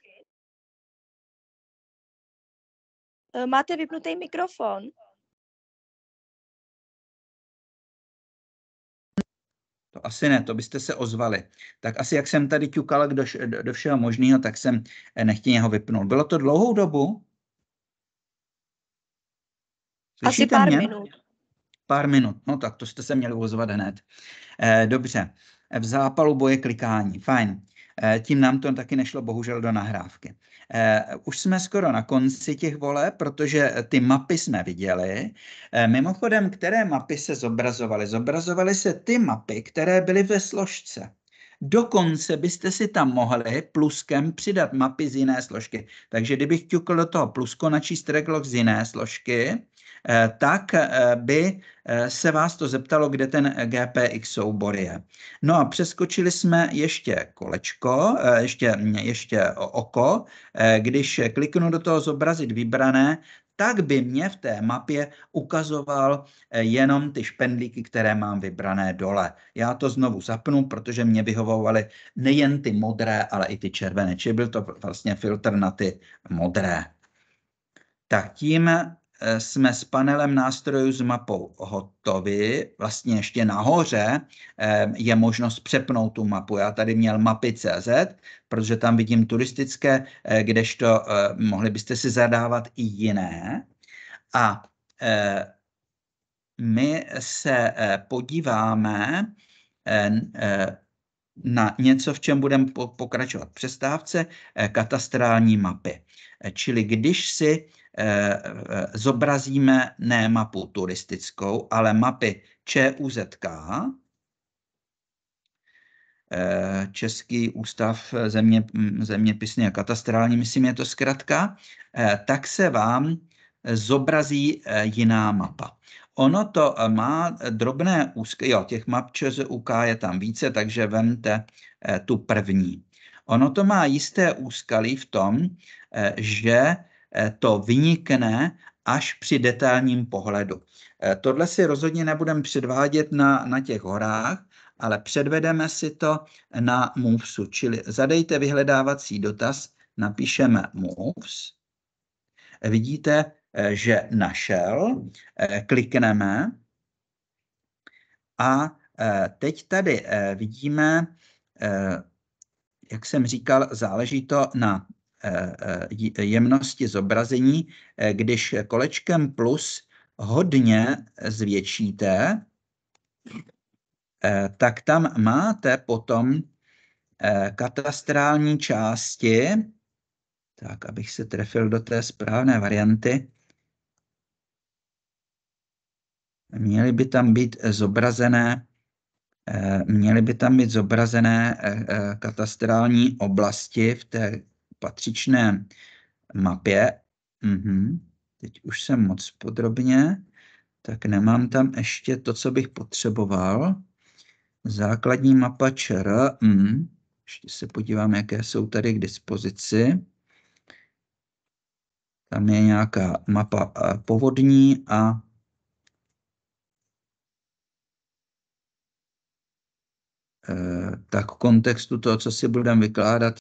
Eh, máte vypnutý mikrofon? To asi ne, to byste se ozvali. Tak asi jak jsem tady ťukal do, do, všeho možného, tak jsem eh, nechtěně ho vypnul. Bylo to dlouhou dobu? Slyšíte asi pár mě? minut. Pár minut, no tak to jste se měli ozvat hned. Eh, dobře, v zápalu boje klikání, fajn. Eh, tím nám to taky nešlo bohužel do nahrávky. Eh, už jsme skoro na konci těch vole, protože ty mapy jsme viděli. Eh, mimochodem, které mapy se zobrazovaly? Zobrazovaly se ty mapy, které byly ve složce. Dokonce byste si tam mohli pluskem přidat mapy z jiné složky. Takže kdybych ťukl do toho plusko na číst z jiné složky, Eh, tak eh, by eh, se vás to zeptalo, kde ten GPX soubor je. No a přeskočili jsme ještě kolečko, ještě, ještě oko. Když kliknu do toho zobrazit vybrané, tak by mě v té mapě ukazoval jenom ty špendlíky, které mám vybrané dole. Já to znovu zapnu, protože mě vyhovovaly nejen ty modré, ale i ty červené. Čili byl to vlastně filtr na ty modré. Tak tím Eh, jsme s panelem nástrojů s mapou hotovi. Vlastně ještě nahoře eh, je možnost přepnout tu mapu. Já tady měl mapy.cz, protože tam vidím turistické, eh, kdežto mohli byste si zadávat i jiné. A my se podíváme na něco, v čem budeme pokračovat přestávce, katastrální mapy. Čili když si Eh, eh, zobrazíme ne mapu turistickou, ale mapy ČUZK, eh, Český ústav země, zeměpisně a katastrální, myslím, je to zkrátka, tak se vám zobrazí jiná mapa. Ono to má drobné úzky, jo, těch map ČZUK je tam více, takže vemte tu první. Ono to má jisté úskalí v tom, že Eh, to vynikne až při detailním pohledu. Eh, tohle si rozhodně nebudeme předvádět na, na těch horách, ale předvedeme si to na Movesu, čili zadejte vyhledávací dotaz, napíšeme Moves, eh, vidíte, že našel, klikneme a teď tady vidíme, jak jsem říkal, záleží to na Eh, eh, jemnosti zobrazení, eh, když kolečkem plus hodně zvětšíte, tak tam máte potom katastrální části, tak abych se trefil do té správné varianty, měly by tam být zobrazené měly by tam být zobrazené katastrální oblasti v té patřičné mapě. Mm-hmm. Teď už jsem moc podrobně, tak nemám tam ještě to, co bych potřeboval. Základní mapa ČR. Mm. Ještě se podívám, jaké jsou tady k dispozici. Tam je nějaká mapa eh, povodní a eh, tak kontextu toho, co si budeme vykládat,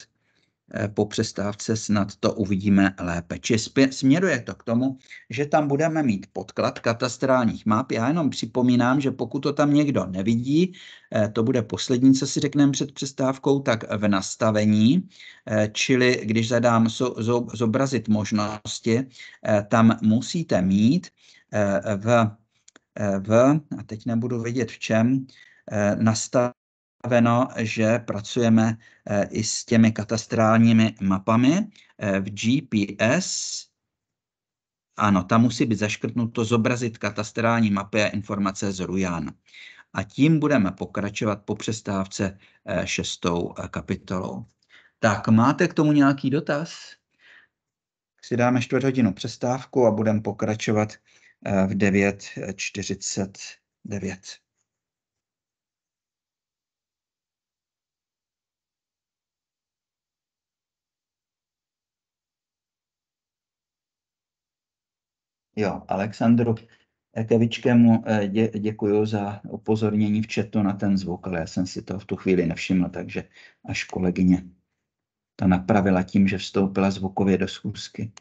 Eh, po přestávce snad to uvidíme lépe. Či směruje to k tomu, že tam budeme mít podklad katastrálních map. Já jenom připomínám, že pokud to tam někdo nevidí, eh, to bude poslední, co si řekneme před přestávkou, tak v nastavení, eh, čili když zadám zobrazit možnosti, tam musíte mít v, v a teď nebudu vědět v čem, nastavení představeno, že pracujeme eh, i s těmi katastrálními mapami eh, v GPS. Ano, tam musí být zaškrtnuto zobrazit katastrální mapy a informace z Rujan. A tím budeme pokračovat po přestávce eh, šestou kapitolou. Tak, máte k tomu nějaký dotaz? Si dáme čtvrt hodinu přestávku a budeme pokračovat v 9.49. Jo, Alexandru Kevičkému eh, dě, děkuji za upozornění v chatu na ten zvuk, ale já jsem si to v tu chvíli nevšiml, takže až kolegyně to napravila tím, že vstoupila zvukově do schůzky.